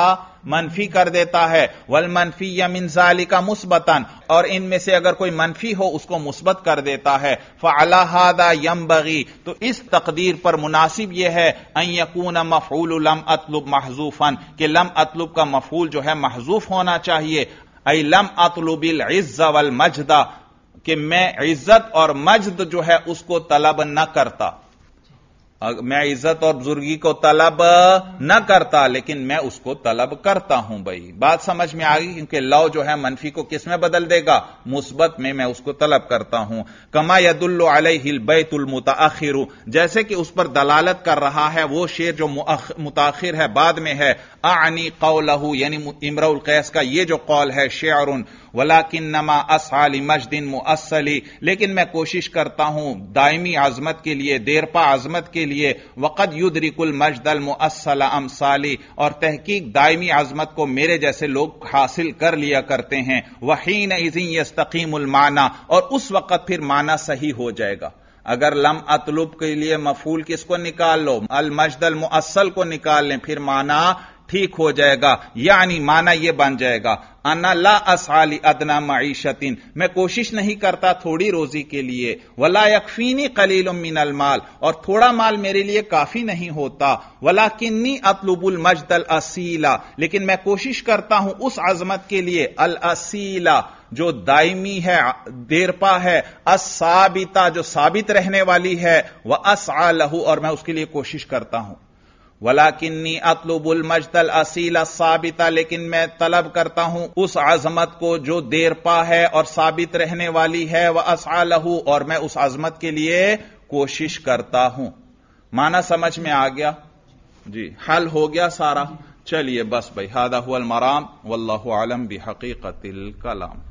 [SPEAKER 1] मनफी कर देता है वल मनफी मिनजाली का मुस्बतन और इनमें से अगर कोई मनफी हो उसको मुस्बत कर देता है फ़लाहादा यम बगी तो इस तकदीर पर मुनासिब यह है अयकून मफूल लम अतलुब महजूफन के लम अतलुब का मफूल जो है महजूफ होना चाहिए आई लम अतलुबिल इज्जा वल मजदा कि मैं इज्जत और मजद जो है उसको तलब न करता मैं इज्जत और बुजुर्गी को तलब न करता लेकिन मैं उसको तलब करता हूं भाई बात समझ में आ गई क्योंकि लव जो है मनफी को किस में बदल देगा मुस्बत में मैं उसको तलब करता हूं कमा यदुल्लो हिल बैतुल मुताखिर जैसे कि उस पर दलालत कर रहा है वो शेर जो मुताखिर है बाद में है आनी कौलहू यानी उल कैस का ये जो कौल है शेर वला किन नमा असाली मजदिन मुअसली लेकिन मैं कोशिश करता हूं दायमी आजमत के लिए देरपा आजमत के लिए वक़द युद्रिकुल मजदल मुअसल अमसाली और तहकीक दायमी आजमत को मेरे जैसे लोग हासिल कर लिया करते हैं वहीन इजिन यस्तकीमुल माना और उस वक़्त फिर माना सही हो जाएगा अगर लम अतलुब के लिए मफूल किसको निकाल लो अल मजदल मुअसल को निकाल लें फिर माना ठीक हो जाएगा यानी माना यह बन जाएगा अना ला असाली अदना मीशतिन मैं कोशिश नहीं करता थोड़ी रोजी के लिए वला यकफीनी कलील मिनल माल और थोड़ा माल मेरे लिए काफी नहीं होता वला किन्नी अतलुबुल मजदल असीला लेकिन मैं कोशिश करता हूं उस आजमत के लिए अल असीला जो दायमी है देरपा है असाबिता जो साबित रहने वाली है वह असा असालहू और मैं उसके लिए कोशिश करता हूं वला किन्नी अतलुबुल मजदल असील साबिता लेकिन मैं तलब करता हूं उस आजमत को जो देरपा है और साबित रहने वाली है वह असालहू और मैं उस आजमत के लिए कोशिश करता हूं माना समझ में आ गया जी हल हो गया सारा चलिए बस भाई हादा हुआ मराम वल्लाह आलम भी हकीकत कलाम